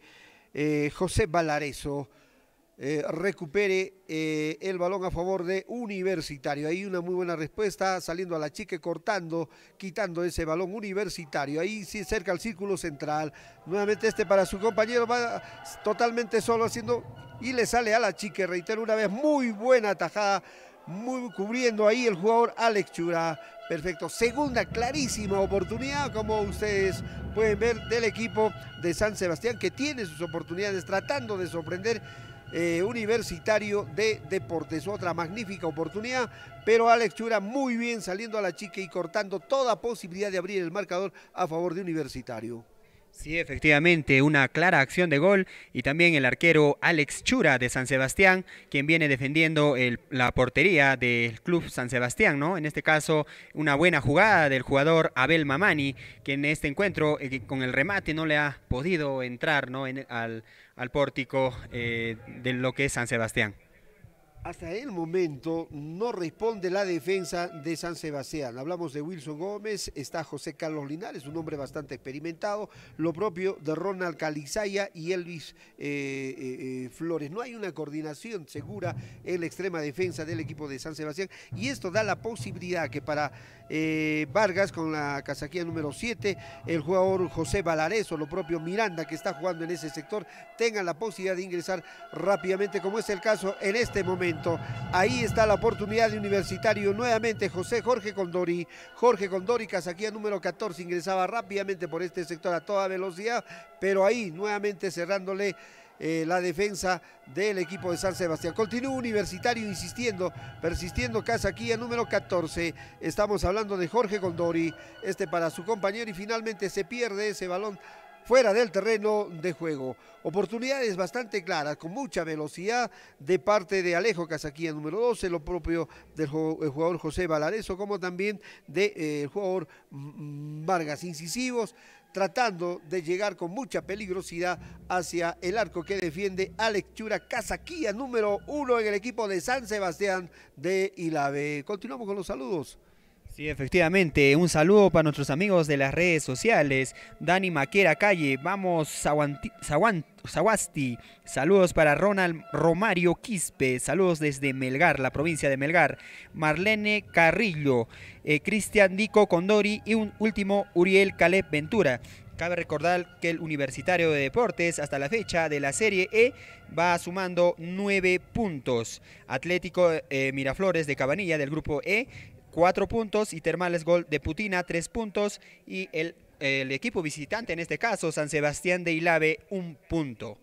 eh, José Valareso eh, recupere eh, el balón a favor de Universitario. Ahí una muy buena respuesta, saliendo a la chica, cortando, quitando ese balón Universitario. Ahí sí cerca al círculo central. Nuevamente este para su compañero, va totalmente solo haciendo y le sale a la chique, reitero una vez, muy buena tajada muy cubriendo ahí el jugador Alex Chura. Perfecto, segunda clarísima oportunidad como ustedes pueden ver del equipo de San Sebastián que tiene sus oportunidades tratando de sorprender eh, universitario de Deportes. Otra magnífica oportunidad, pero Alex Chura muy bien saliendo a la chica y cortando toda posibilidad de abrir el marcador a favor de Universitario. Sí, efectivamente, una clara acción de gol y también el arquero Alex Chura de San Sebastián, quien viene defendiendo la portería del club San Sebastián, ¿no? En este caso, una buena jugada del jugador Abel Mamani, que en este encuentro eh, con el remate no le ha podido entrar, ¿no? En, al, pórtico eh, de lo que es San Sebastián hasta el momento no responde la defensa de San Sebastián. Hablamos de Wilson Gómez, está José Carlos Linares, un hombre bastante experimentado, lo propio de Ronald Calizaya y Elvis eh, eh, eh, Flores. No hay una coordinación segura en la extrema defensa del equipo de San Sebastián y esto da la posibilidad que para Vargas con la casaquía número 7, el jugador José o lo propio Miranda que está jugando en ese sector, tenga la posibilidad de ingresar rápidamente como es el caso en este momento. Ahí está la oportunidad de Universitario. Nuevamente José Jorge Condori. Jorge Condori, casaquía número 14, ingresaba rápidamente por este sector a toda velocidad, pero ahí nuevamente cerrándole eh, la defensa del equipo de San Sebastián. Continúa Universitario insistiendo, persistiendo Casaquilla número 14. Estamos hablando de Jorge Condori, este para su compañero y finalmente se pierde ese balón fuera del terreno de juego. Oportunidades bastante claras, con mucha velocidad de parte de Alejo Casaquía, número 12, lo propio del jugador José Valareso, como también del de, eh, jugador Vargas. Incisivos, tratando de llegar con mucha peligrosidad hacia el arco que defiende Alex Chura Casaquía, número uno en el equipo de San Sebastián de Ilave. Continuamos con los saludos. Sí, efectivamente, un saludo para nuestros amigos de las redes sociales, Dani Maquera Calle, vamos Zawasti. saludos para Ronald Romario Quispe, saludos desde Melgar, la provincia de Melgar, Marlene Carrillo, eh, Cristian Dico Condori y un último Uriel Caleb Ventura. Cabe recordar que el Universitario de Deportes hasta la fecha de la Serie E va sumando nueve puntos. Atlético eh, Miraflores de Cabanilla del Grupo E Cuatro puntos y Termales Gol de Putina tres puntos y el, equipo visitante, en este caso San Sebastián de Ilave, un punto.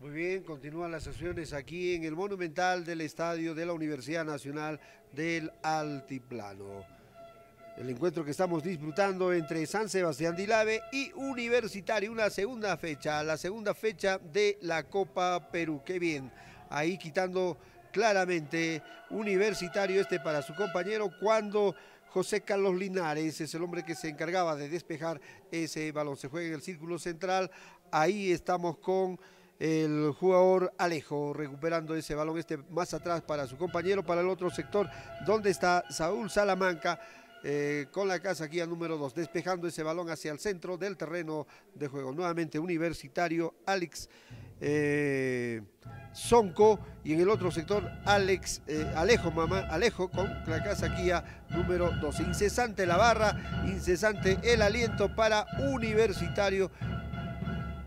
Muy bien, continúan las sesiones aquí en el Monumental del Estadio de la Universidad Nacional del Altiplano. El encuentro que estamos disfrutando entre San Sebastián de Ilave y Universitario, una segunda fecha, la segunda fecha de la Copa Perú. Qué bien, ahí quitando claramente universitario este para su compañero cuando José Carlos Linares es el hombre que se encargaba de despejar ese balón. Se juega en el círculo central. Ahí estamos con el jugador Alejo recuperando ese balón este más atrás para su compañero, para el otro sector donde está Saúl Salamanca eh, con la casa guía número 2, despejando ese balón hacia el centro del terreno de juego. Nuevamente universitario Alex Zonco eh, Sonco y en el otro sector Alex eh, Alejo Mamá, Alejo con la casa guía número 2. Incesante la barra, incesante el aliento para universitario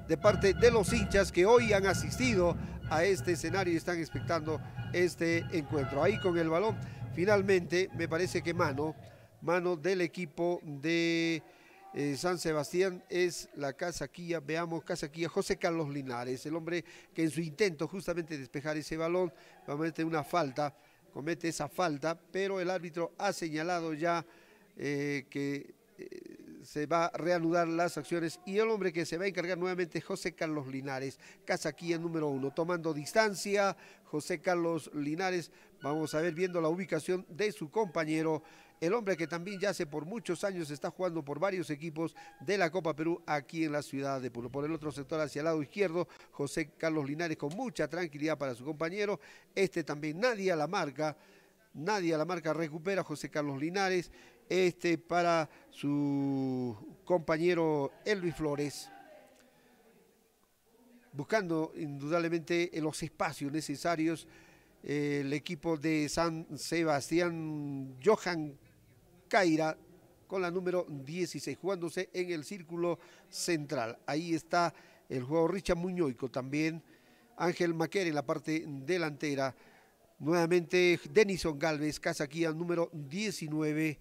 de parte de los hinchas que hoy han asistido a este escenario y están expectando este encuentro. Ahí con el balón, finalmente me parece que mano mano del equipo de eh, San Sebastián es la casaquilla, veamos, casaquilla José Carlos Linares, el hombre que en su intento justamente despejar ese balón, comete una falta, comete esa falta, pero el árbitro ha señalado ya eh, que eh, se va a reanudar las acciones y el hombre que se va a encargar nuevamente es José Carlos Linares, casaquilla número uno, tomando distancia, José Carlos Linares, vamos a ver viendo la ubicación de su compañero, el hombre que también ya hace por muchos años está jugando por varios equipos de la Copa Perú aquí en la ciudad de Puno. Por el otro sector, hacia el lado izquierdo, José Carlos Linares con mucha tranquilidad para su compañero. Este también, nadie a la marca, nadie a la marca recupera José Carlos Linares. Este para su compañero Elvis Flores buscando indudablemente los espacios necesarios eh, el equipo de San Sebastián Johan Caira con la número 16, jugándose en el círculo central. Ahí está el jugador Richard Muñoico, también Ángel Maquer en la parte delantera. Nuevamente Denison Galvez, al número 19,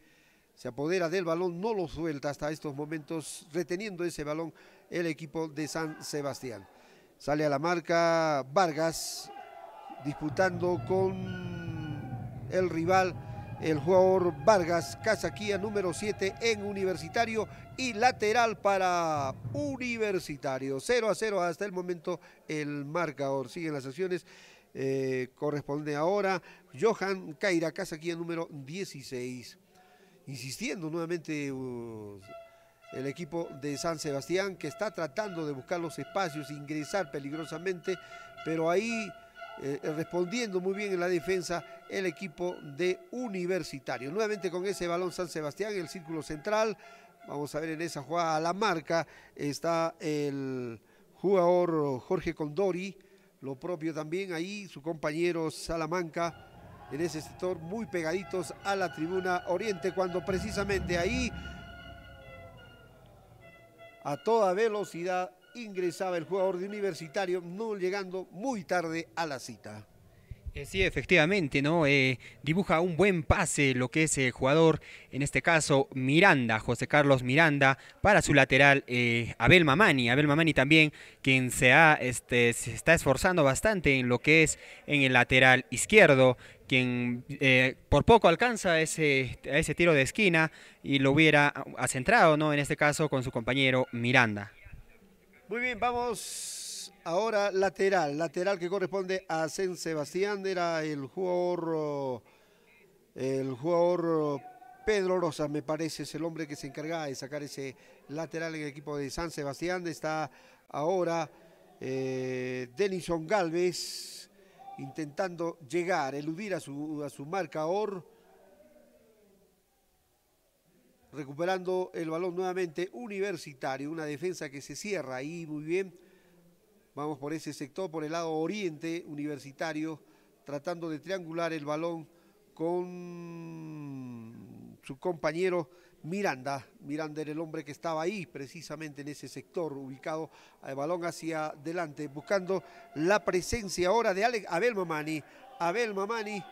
se apodera del balón, no lo suelta hasta estos momentos, reteniendo ese balón el equipo de San Sebastián. Sale a la marca Vargas, disputando con el rival el jugador Vargas, casaquía número 7 en Universitario y lateral para Universitario. 0 a 0 hasta el momento el marcador. Siguen las acciones. Eh, corresponde ahora Johan Caira, casaquía número 16. Insistiendo nuevamente uh, el equipo de San Sebastián que está tratando de buscar los espacios, ingresar peligrosamente, pero ahí eh, eh, respondiendo muy bien en la defensa el equipo de Universitario. Nuevamente con ese balón San Sebastián, el círculo central. Vamos a ver en esa jugada la marca. Está el jugador Jorge Condori. Lo propio también ahí, su compañero Salamanca en ese sector, muy pegaditos a la tribuna oriente, cuando precisamente ahí a toda velocidad ingresaba el jugador de Universitario, no llegando muy tarde a la cita. Eh, sí, efectivamente, ¿no? Eh, dibuja un buen pase lo que es el jugador, en este caso Miranda, José Carlos Miranda, para su lateral eh, Abel Mamani. Abel Mamani también, quien se, este, se está esforzando bastante en lo que es en el lateral izquierdo, quien por poco alcanza ese, ese tiro de esquina y lo hubiera acentrado ¿no? En este caso con su compañero Miranda. Muy bien, vamos ahora lateral, lateral que corresponde a San Sebastián, era el jugador, eh, el jugador eh, Pedro Rosa, me parece, es el hombre que se encargaba de sacar ese lateral en el equipo de San Sebastián, está ahora eh, Denison Galvez intentando llegar, eludir a su, a su marcador recuperando el balón nuevamente universitario, una defensa que se cierra ahí muy bien. Vamos por ese sector, por el lado oriente universitario, tratando de triangular el balón con su compañero Miranda. Miranda era el hombre que estaba ahí, precisamente en ese sector, ubicado el eh, balón hacia adelante, buscando la presencia ahora de Alex Abel Mamani. Abel Mamani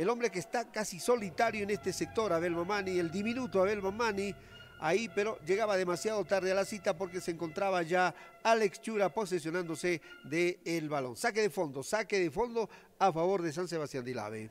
el hombre que está casi solitario en este sector, Abel Mamani, el diminuto Abel Mamani, ahí, pero llegaba demasiado tarde a la cita porque se encontraba ya Alex Chura posesionándose del balón. Saque de fondo, saque de fondo a favor de San Sebastián de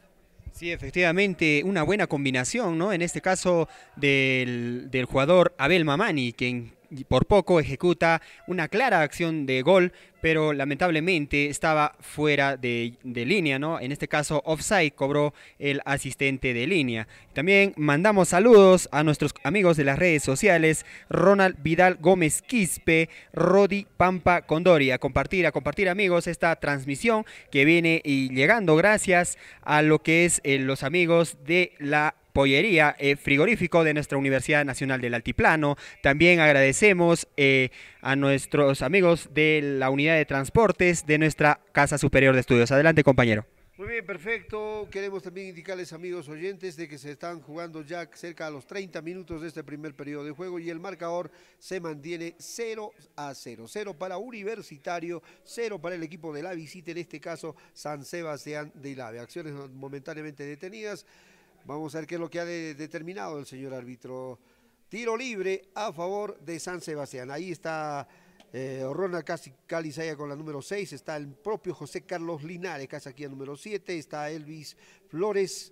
Sí, efectivamente, una buena combinación, ¿no? En este caso del, del jugador Abel Mamani, quien por poco ejecuta una clara acción de gol, pero lamentablemente estaba fuera de, línea, ¿no? En este caso, offside cobró el asistente de línea. También mandamos saludos a nuestros amigos de las redes sociales, Ronald Vidal Gómez Quispe, Rodi Pampa Condori, a compartir, a compartir amigos esta transmisión que viene y llegando gracias a lo que es eh, los amigos de la pollería, eh, frigorífico de nuestra Universidad Nacional del Altiplano. También agradecemos eh, a nuestros amigos de la unidad de transportes de nuestra Casa Superior de Estudios. Adelante, compañero. Muy bien, perfecto. Queremos también indicarles, amigos oyentes, de que se están jugando ya cerca de los 30 minutos de este primer periodo de juego y el marcador se mantiene 0 a 0. 0 para Universitario, 0 para el equipo de la visita, en este caso San Sebastián de Ilave. Acciones momentáneamente detenidas. Vamos a ver qué es lo que ha determinado el señor árbitro. Tiro libre a favor de San Sebastián. Ahí está eh, Ronald Calizaya con la número 6. Está el propio José Carlos Linares, aquí a número 7. Está Elvis Flores.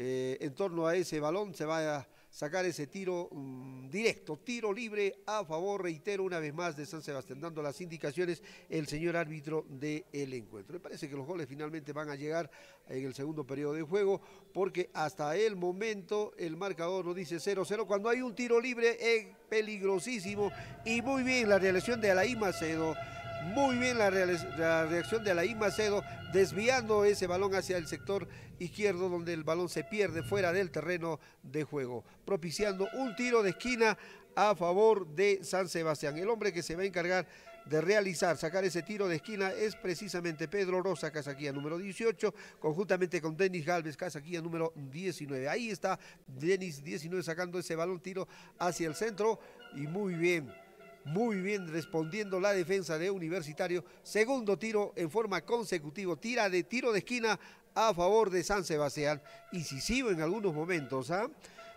Eh, en torno a ese balón se va a sacar ese tiro mm, directo, tiro libre a favor, reitero una vez más, de San Sebastián, dando las indicaciones el señor árbitro del encuentro. Me parece que los goles finalmente van a llegar en el segundo periodo de juego, porque hasta el momento el marcador no dice 0-0, cuando hay un tiro libre es peligrosísimo y muy bien la reelección de Alain Macedo muy bien la, reacción de Alain Macedo, desviando ese balón hacia el sector izquierdo, donde el balón se pierde fuera del terreno de juego, propiciando un tiro de esquina a favor de San Sebastián. El hombre que se va a encargar de realizar, sacar ese tiro de esquina es precisamente Pedro Rosa, casaquilla número 18, conjuntamente con Denis Galvez, casaquilla número 19. Ahí está Denis 19 sacando ese balón tiro hacia el centro y muy bien muy bien respondiendo la defensa de Universitario. Segundo tiro en forma consecutiva, Tira de tiro de esquina a favor de San Sebastián. Incisivo en algunos momentos. ¿ah?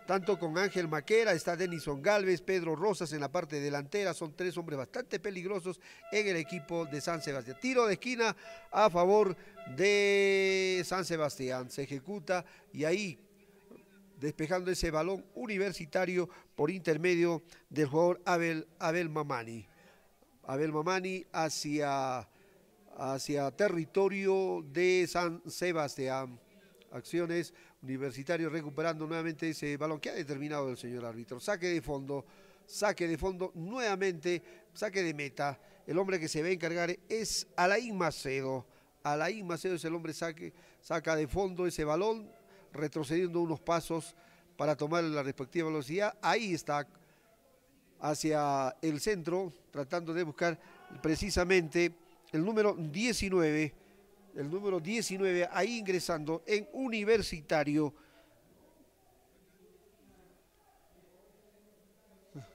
tanto con Ángel Maquera, está Denison Galvez, Pedro Rosas en la parte delantera, son tres hombres bastante peligrosos en el equipo de San Sebastián. Tiro de esquina a favor de San Sebastián, se ejecuta y ahí despejando ese balón universitario por intermedio del jugador Abel, Mamani. Abel Mamani hacia, hacia territorio de San Sebastián. Acciones Universitario recuperando nuevamente ese balón que ha determinado el señor árbitro. Saque de fondo, saque de fondo nuevamente, saque de meta. El hombre que se va a encargar es Alain Macedo. Alain Macedo es el hombre saque, saca de fondo ese balón retrocediendo unos pasos para tomar la respectiva velocidad. Ahí está, hacia el centro, tratando de buscar precisamente el número 19, el número 19, ahí ingresando en universitario.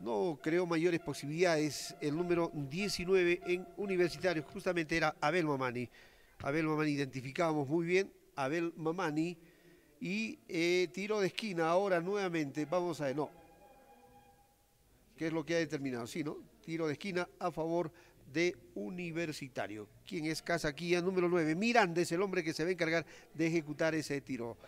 No creo mayores posibilidades. El número 19 en universitario, justamente era Abel Mamani. Abel Mamani identificábamos muy bien. Abel Mamani y eh, tiro de esquina ahora nuevamente. Vamos a ver, no. ¿Qué es lo que ha determinado? Sí, ¿no? Tiro de esquina a favor de Universitario. Quien es Casaquilla número 9? Miranda es el hombre que se va a encargar de ejecutar ese tiro.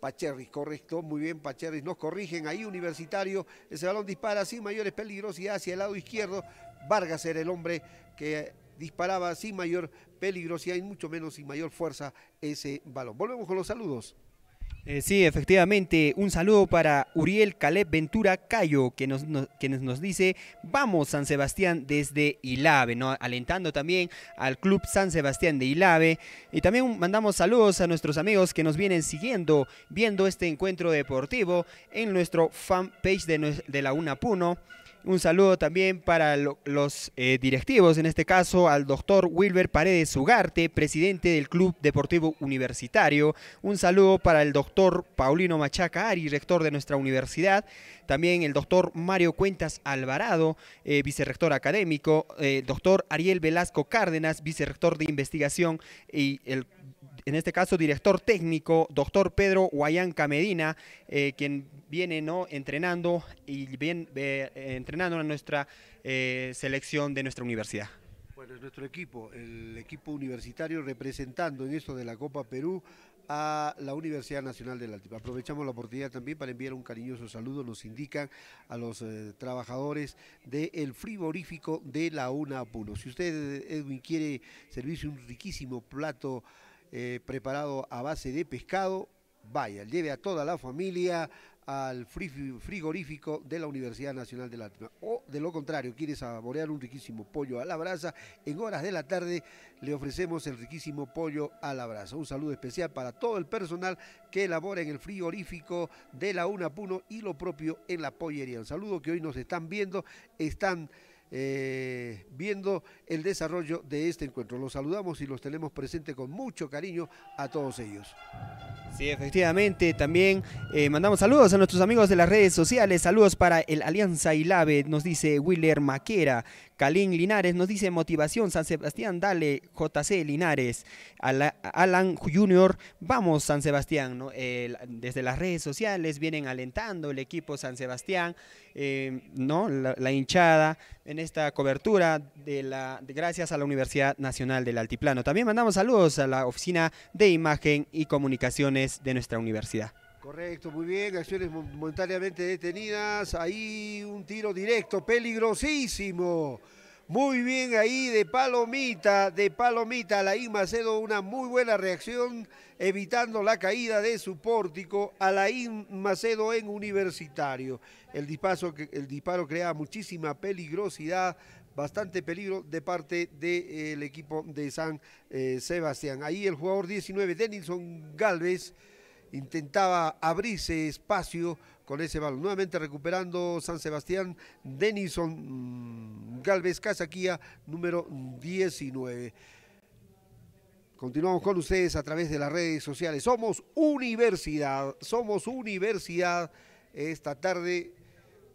Pacherris, correcto, muy bien Pacherris, nos corrigen ahí Universitario, ese balón dispara sin mayores peligrosidad hacia el lado izquierdo, Vargas era el hombre que disparaba sin mayor peligrosidad y mucho menos sin mayor fuerza ese balón. Volvemos con los saludos. Eh, sí, efectivamente. Un saludo para Uriel Caleb Ventura Cayo, que nos, nos dice, vamos San Sebastián desde Ilave, ¿no? alentando también al Club San Sebastián de Ilave. Y también mandamos saludos a nuestros amigos que nos vienen siguiendo, viendo este encuentro deportivo en nuestro fanpage de, de la Una Puno. Un saludo también para los eh, directivos, en este caso al doctor Wilber Paredes Ugarte, presidente del Club Deportivo Universitario. Un saludo para el doctor Paulino Machaca Ari, rector de nuestra universidad también el doctor Mario Cuentas Alvarado, eh, vicerrector académico, eh, el doctor Ariel Velasco Cárdenas, vicerrector de investigación y el en este caso director técnico, doctor Pedro Guayanca Medina, eh, quien viene ¿no? entrenando y bien entrenando a nuestra selección de nuestra universidad. Bueno, es nuestro equipo, el equipo universitario representando en esto de la Copa Perú a la Universidad Nacional del Altiplano. Aprovechamos la oportunidad también para enviar un cariñoso saludo, nos indican a los eh, trabajadores del el frigorífico de la UNA Si usted, Edwin, quiere servirse un riquísimo plato eh, preparado a base de pescado, vaya, lleve a toda la familia al frigorífico de la Universidad Nacional de Latina. O de lo contrario, quieres saborear un riquísimo pollo a la brasa, en horas de la tarde le ofrecemos el riquísimo pollo a la brasa. Un saludo especial para todo el personal que elabora en el frigorífico de la UNAPUNO y lo propio en la pollería. Un saludo que hoy nos están viendo, están eh, viendo el desarrollo de este encuentro. Los saludamos y los tenemos presente con mucho cariño a todos ellos. Sí, efectivamente, también eh, mandamos saludos a nuestros amigos de las redes sociales, saludos para el Alianza Ilave, nos dice Willer Maquera, Kalin Linares nos dice motivación, San Sebastián, dale JC Linares, Alan Junior, vamos San Sebastián, desde las redes sociales vienen alentando el equipo San Sebastián, eh, ¿no? La, hinchada en esta cobertura de la, gracias a la Universidad Nacional del Altiplano. También mandamos saludos a la Oficina de Imagen y Comunicaciones de nuestra universidad. Correcto, muy bien, acciones momentáneamente detenidas. Ahí un tiro directo, peligrosísimo. Muy bien ahí de Palomita, de Palomita, Alain Macedo, una muy buena reacción, evitando la caída de su pórtico, Alain Macedo en universitario. El disparo, el disparo crea muchísima peligrosidad, bastante peligro de parte del eh, equipo de San eh, Sebastián. Ahí el jugador 19, Denilson Galvez intentaba abrirse espacio con ese balón. Nuevamente recuperando San Sebastián, Denison mm, Galvez Casaquía, número 19. Continuamos con ustedes a través de las redes sociales. Somos universidad, somos universidad esta tarde,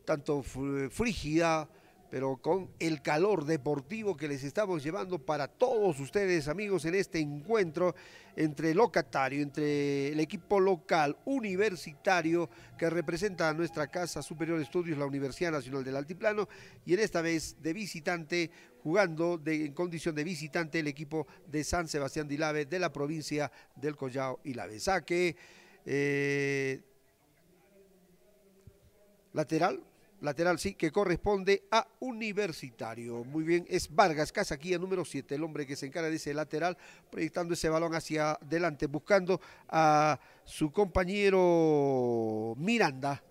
tanto frígida pero con el calor deportivo que les estamos llevando para todos ustedes, amigos, en este encuentro entre locatario, entre el equipo local universitario que representa a nuestra Casa Superior Estudios, la Universidad Nacional del Altiplano, y en esta vez de visitante, jugando en condición de visitante el equipo de San Sebastián de Ilave de la provincia del Collao Ilave. Saque, ah, eh, lateral, lateral sí, que corresponde a Universitario. Muy bien, es Vargas, casaquilla número 7, el hombre que se encarga de ese lateral, proyectando ese balón hacia adelante, buscando a su compañero Miranda.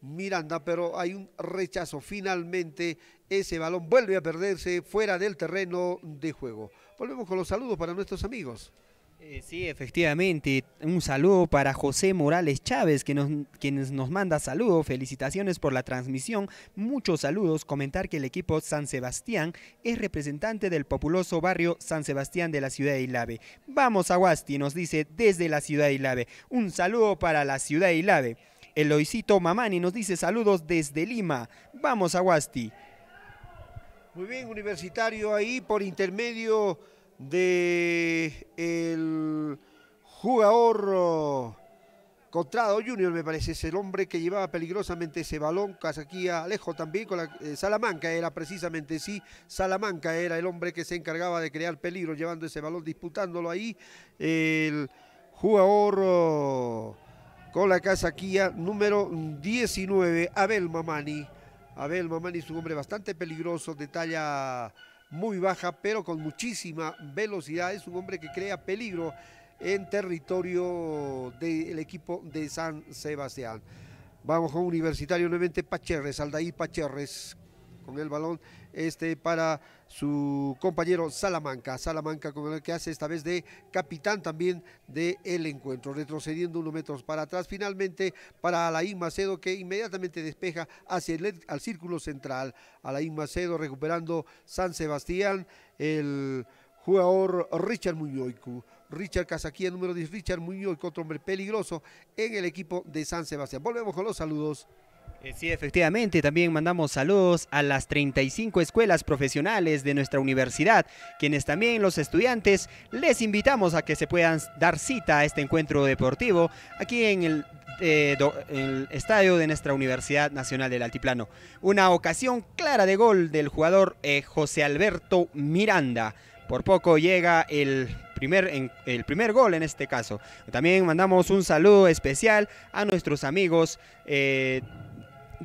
Miranda, pero hay un rechazo. Finalmente ese balón vuelve a perderse fuera del terreno de juego. Volvemos con los saludos para nuestros amigos. Eh, sí, efectivamente. Un saludo para José Morales Chávez, que nos, quienes nos manda saludos, felicitaciones por la transmisión, muchos saludos, comentar que el equipo San Sebastián es representante del populoso barrio San Sebastián de la ciudad de Ilave. Vamos a Guasti, nos dice desde la ciudad de Ilave. Un saludo para la ciudad de Ilave. Eloisito Mamani nos dice saludos desde Lima. Vamos a Guasti. Muy bien, universitario ahí por intermedio de el jugador eh, Contrado Junior, me parece, es el hombre que llevaba peligrosamente ese balón, Casaquía Alejo también, con la, eh, Salamanca era precisamente, sí, Salamanca era el hombre que se encargaba de crear peligro llevando ese balón, disputándolo ahí, el jugador eh, con la casaquilla número 19, Abel Mamani. Abel Mamani es un hombre bastante peligroso, de talla muy baja, pero con muchísima velocidad. Es un hombre que crea peligro en territorio del equipo de San Sebastián. Vamos con Universitario nuevamente Pacherres, Aldaí Pacherres, con el balón este, para su compañero Salamanca. Salamanca con el que hace esta vez de capitán también del encuentro, retrocediendo unos metros para atrás. Finalmente para Alain Macedo que inmediatamente despeja hacia el círculo central. Alain Macedo recuperando San Sebastián, el jugador Richard Muñoz. Richard Casaquía, número 10, Richard Muñoico, otro hombre peligroso en el equipo de San Sebastián. Volvemos con los saludos. Eh, sí, efectivamente, también mandamos saludos a las 35 escuelas profesionales de nuestra universidad, quienes también los estudiantes les invitamos a que se puedan dar cita a este encuentro deportivo aquí en el, eh, estadio de nuestra Universidad Nacional del Altiplano. Una ocasión clara de gol del jugador eh, José Alberto Miranda. Por poco llega el primer, el primer gol en este caso. También mandamos un saludo especial a nuestros amigos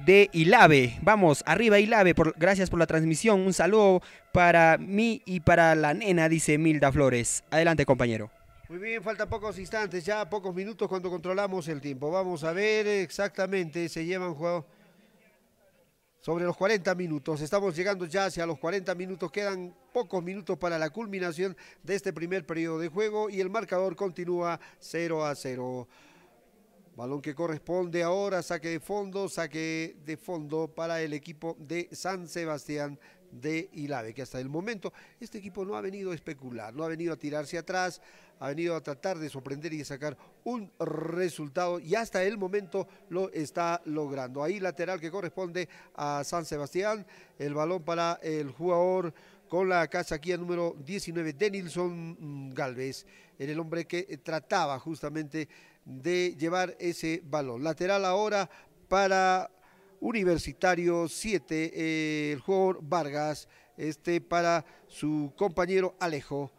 de Ilave. Vamos, arriba Ilave, gracias por la transmisión. Un saludo para mí y para la nena, dice Milda Flores. Adelante, compañero. Muy bien, faltan pocos instantes, ya pocos minutos cuando controlamos el tiempo. Vamos a ver exactamente, se llevan juego sobre los 40 minutos. Estamos llegando ya hacia los 40 minutos, quedan pocos minutos para la culminación de este primer periodo de juego y el marcador continúa 0 a 0. Balón que corresponde ahora, saque de fondo, saque de fondo para el equipo de San Sebastián de Ilave, que hasta el momento este equipo no ha venido a especular, no ha venido a tirarse atrás, ha venido a tratar de sorprender y de sacar un resultado y hasta el momento lo está logrando. Ahí lateral que corresponde a San Sebastián, el balón para el jugador con la casaquilla número 19, Denilson Galvez, era el hombre que trataba justamente de llevar ese balón. Lateral ahora para Universitario 7, eh, el jugador Vargas, este para su compañero Alejo.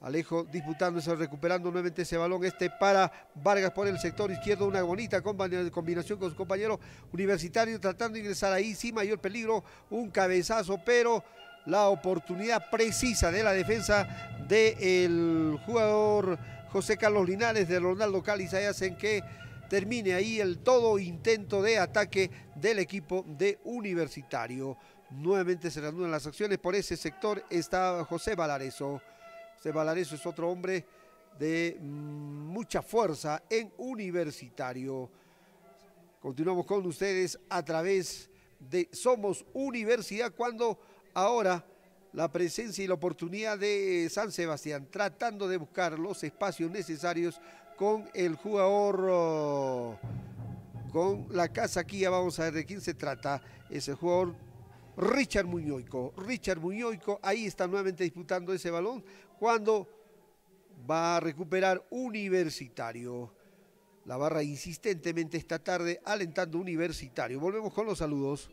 Alejo disputándose, recuperando nuevamente ese balón. Este para Vargas por el sector izquierdo. Una bonita combinación con su compañero universitario. Tratando de ingresar ahí sin mayor peligro. Un cabezazo, pero la oportunidad precisa de la defensa del jugador José Carlos Linares de Ronaldo y hacen que termine ahí el todo intento de ataque del equipo de Universitario. Nuevamente se reanudan las acciones. Por ese sector está José Valareso. José Valareso es otro hombre de mm, mucha fuerza en Universitario. Continuamos con ustedes a través de Somos Universidad cuando ahora la presencia y la oportunidad de San Sebastián, tratando de buscar los espacios necesarios con el jugador, oh, con la casa aquí ya vamos a ver de quién se trata, ese jugador Richard Muñoico. Richard Muñoico ahí está nuevamente disputando ese balón cuando va a recuperar Universitario. La barra insistentemente esta tarde alentando Universitario. Volvemos con los saludos.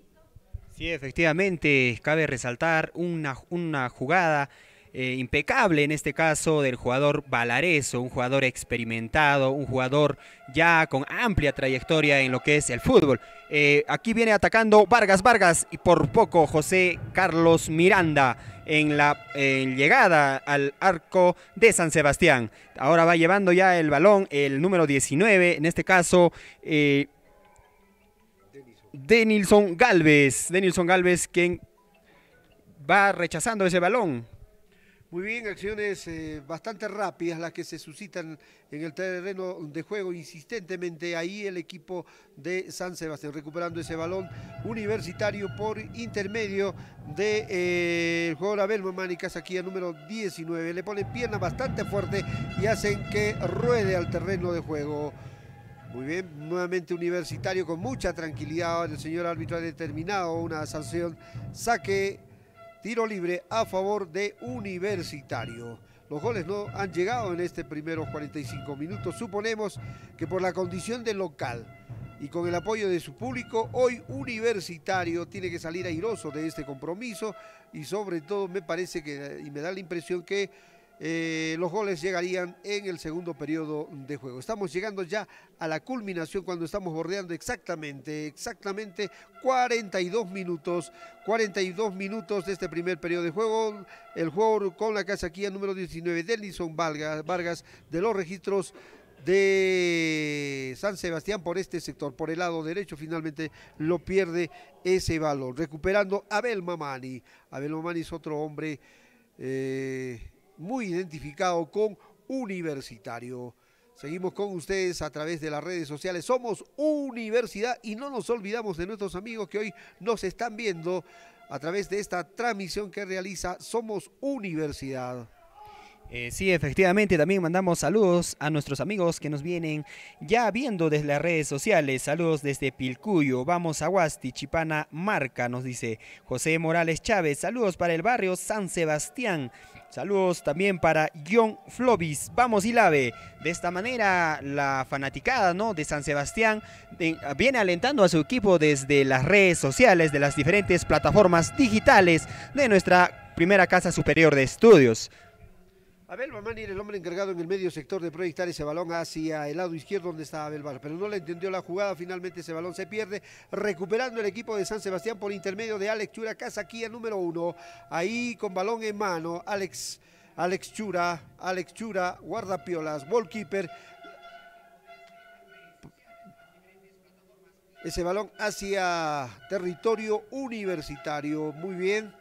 Sí, efectivamente, cabe resaltar una, una jugada eh, impecable en este caso del jugador Valareso, un jugador experimentado, un jugador ya con amplia trayectoria en lo que es el fútbol. Eh, aquí viene atacando Vargas Vargas y por poco José Carlos Miranda en la llegada al arco de San Sebastián. Ahora va llevando ya el balón el número 19, en este caso... Eh, Denilson Galvez. Denilson Galvez quien va rechazando ese balón. Muy bien, acciones eh, bastante rápidas las que se suscitan en el terreno de juego insistentemente. Ahí el equipo de San Sebastián recuperando ese balón universitario por intermedio de, eh, jugador Abel Mamánicas aquí a número 19. Le ponen pierna bastante fuerte y hacen que ruede al terreno de juego. Muy bien, nuevamente universitario con mucha tranquilidad. el señor árbitro ha determinado una sanción. Saque, tiro libre a favor de universitario. Los goles no han llegado en este primeros 45 minutos. Suponemos que por la condición del local y con el apoyo de su público, hoy Universitario tiene que salir airoso de este compromiso y sobre todo me parece que, y me da la impresión que eh, los goles llegarían en el segundo periodo de juego. Estamos llegando ya a la culminación cuando estamos bordeando exactamente, exactamente 42 minutos, 42 minutos de este primer periodo de juego. El juego con la casa casaquilla número 19, Denison Vargas, Vargas de los registros de San Sebastián por este sector, por el lado derecho, finalmente lo pierde ese balón, recuperando Abel Mamani. Abel Mamani es otro hombre eh, muy identificado con universitario. Seguimos con ustedes a través de las redes sociales. Somos Universidad y no nos olvidamos de nuestros amigos que hoy nos están viendo a través de esta transmisión que realiza Somos Universidad. Eh, sí, efectivamente, también mandamos saludos a nuestros amigos que nos vienen ya viendo desde las redes sociales. Saludos desde Pilcuyo, vamos a Huasti, Chipana, Marca, nos dice José Morales Chávez. Saludos para el barrio San Sebastián. Saludos también para John Flobis, Vamos, y lave De esta manera, la fanaticada ¿no? de San Sebastián viene alentando a su equipo desde las redes sociales, de las diferentes plataformas digitales de nuestra primera casa superior de estudios. Abel Bamani era el hombre encargado en el medio sector de proyectar ese balón hacia el lado izquierdo donde estaba Abel Barra, pero no le entendió la jugada, finalmente ese balón se pierde, recuperando el equipo de San Sebastián por intermedio de Alex Chura, Casaquía número uno, ahí con balón en mano, Alex, Alex Chura, Alex Chura, guardapiolas, goalkeeper, ese balón hacia territorio universitario, muy bien,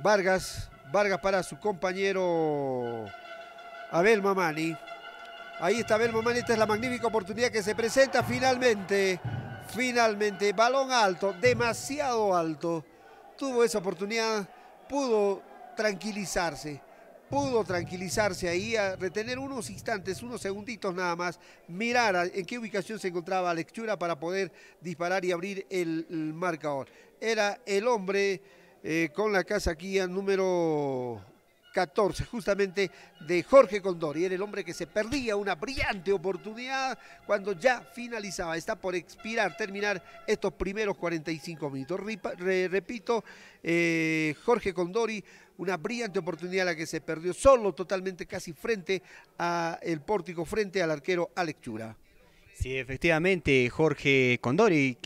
Vargas, Vargas para su compañero Abel Mamani. Ahí está Abel Mamani, esta es la magnífica oportunidad que se presenta finalmente. Finalmente, balón alto, demasiado alto. Tuvo esa oportunidad, pudo tranquilizarse pudo tranquilizarse ahí, a retener unos instantes, unos segunditos nada más, mirar en qué ubicación se encontraba la lectura para poder disparar y abrir el marcador. Era el hombre eh, con la casa aquí al número 14, justamente de Jorge Condori. Era el hombre que se perdía una brillante oportunidad cuando ya finalizaba. Está por expirar, terminar estos primeros 45 minutos. repito, eh, Jorge Condori, una brillante oportunidad la que se perdió solo, totalmente casi frente al pórtico, frente al arquero Alex Sí, efectivamente, Jorge Condori,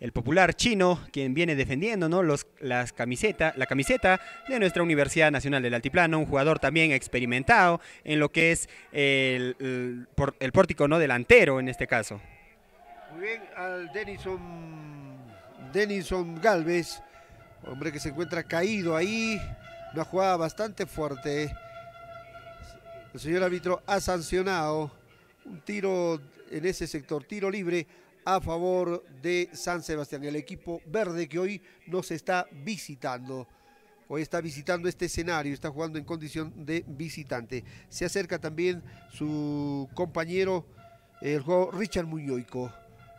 el popular chino, quien viene defendiendo ¿no? Los, las la camiseta de nuestra Universidad Nacional del Altiplano, un jugador también experimentado en lo que es el, el, pórtico no delantero en este caso. Muy bien, al Denison, Denison Galvez, hombre que se encuentra caído ahí, una jugada bastante fuerte. El señor árbitro ha sancionado. Un tiro en ese sector, tiro libre a favor de San Sebastián, el equipo verde que hoy nos está visitando. Hoy está visitando este escenario, está jugando en condición de visitante. Se acerca también su compañero, el juego Richard Muñoico.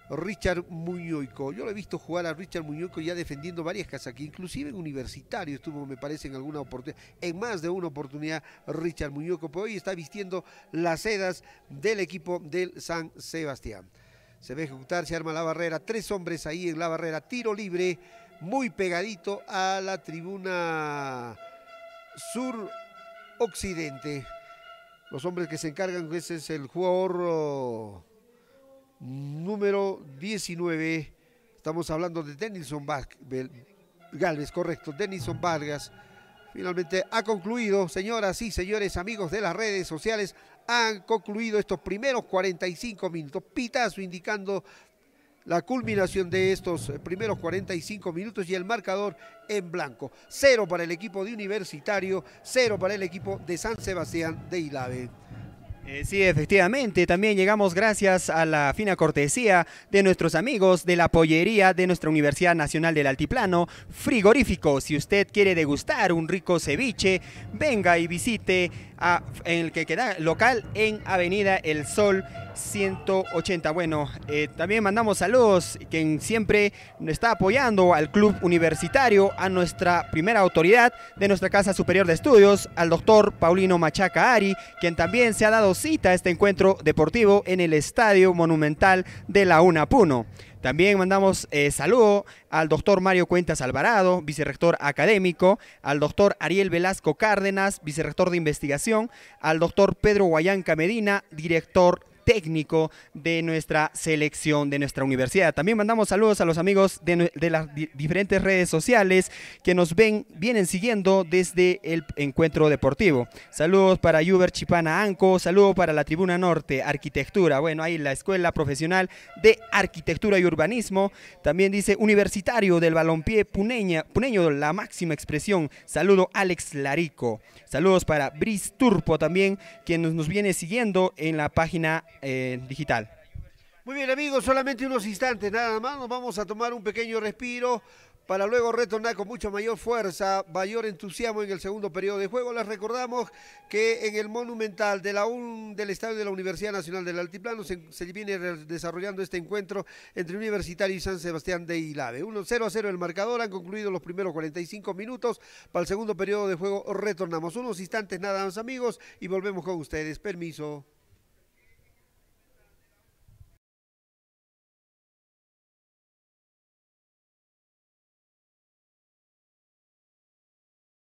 Richard Muñoico. Yo lo he visto jugar a Richard Muñoico ya defendiendo varias casas, aquí. inclusive en universitario estuvo, me parece, en alguna oportunidad, en más de una oportunidad, Richard Muñoico, pero hoy está vistiendo las sedas del equipo del San Sebastián. Se ve ejecutar, se arma la barrera, tres hombres ahí en la barrera, tiro libre, muy pegadito a la tribuna sur occidente. Los hombres que se encargan, ese es el jugador número 19. Estamos hablando de Denison Vargas, Galvez, correcto, Denison Vargas. Finalmente ha concluido, señoras y señores, amigos de las redes sociales, han concluido estos primeros 45 minutos. Pitazo indicando la culminación de estos primeros 45 minutos y el marcador en blanco. Cero para el equipo de Universitario, cero para el equipo de San Sebastián de Ilave. Eh, sí, efectivamente, también llegamos gracias a la fina cortesía de nuestros amigos de la pollería de nuestra Universidad Nacional del Altiplano, frigorífico. Si usted quiere degustar un rico ceviche, venga y visite a, el que queda local en Avenida El Sol 180. Bueno, eh, también mandamos saludos, quien siempre está apoyando al club universitario, a nuestra primera autoridad de nuestra Casa Superior de Estudios, al doctor Paulino Machaca Ari, quien también se ha dado cita este encuentro deportivo en el Estadio Monumental de la UNAPUNO. También mandamos eh, saludo al doctor Mario Cuentas Alvarado, vicerrector académico, al doctor Ariel Velasco Cárdenas, vicerrector de investigación, al doctor Pedro Guayanca Medina, director técnico de nuestra selección, de nuestra universidad. También mandamos saludos a los amigos de, las diferentes redes sociales que nos ven, vienen siguiendo desde el encuentro deportivo. Saludos para Uber Chipana Anco, saludos para la Tribuna Norte, Arquitectura, bueno, ahí la Escuela Profesional de Arquitectura y Urbanismo. También dice Universitario del Balompié Puneña, Puneño, la máxima expresión. Saludo Alex Larico. Saludos para Bris Turpo también, quien nos, nos viene siguiendo en la página digital. Muy bien amigos, solamente unos instantes nada más, nos vamos a tomar un pequeño respiro para luego retornar con mucha mayor fuerza, mayor entusiasmo en el segundo periodo de juego. Les recordamos que en el Monumental de la un, del Estadio de la Universidad Nacional del Altiplano se, viene desarrollando este encuentro entre Universitario y San Sebastián de Ilave. 1 0 a 0 el marcador, han concluido los primeros 45 minutos. Para el segundo periodo de juego retornamos unos instantes nada más amigos y volvemos con ustedes. Permiso.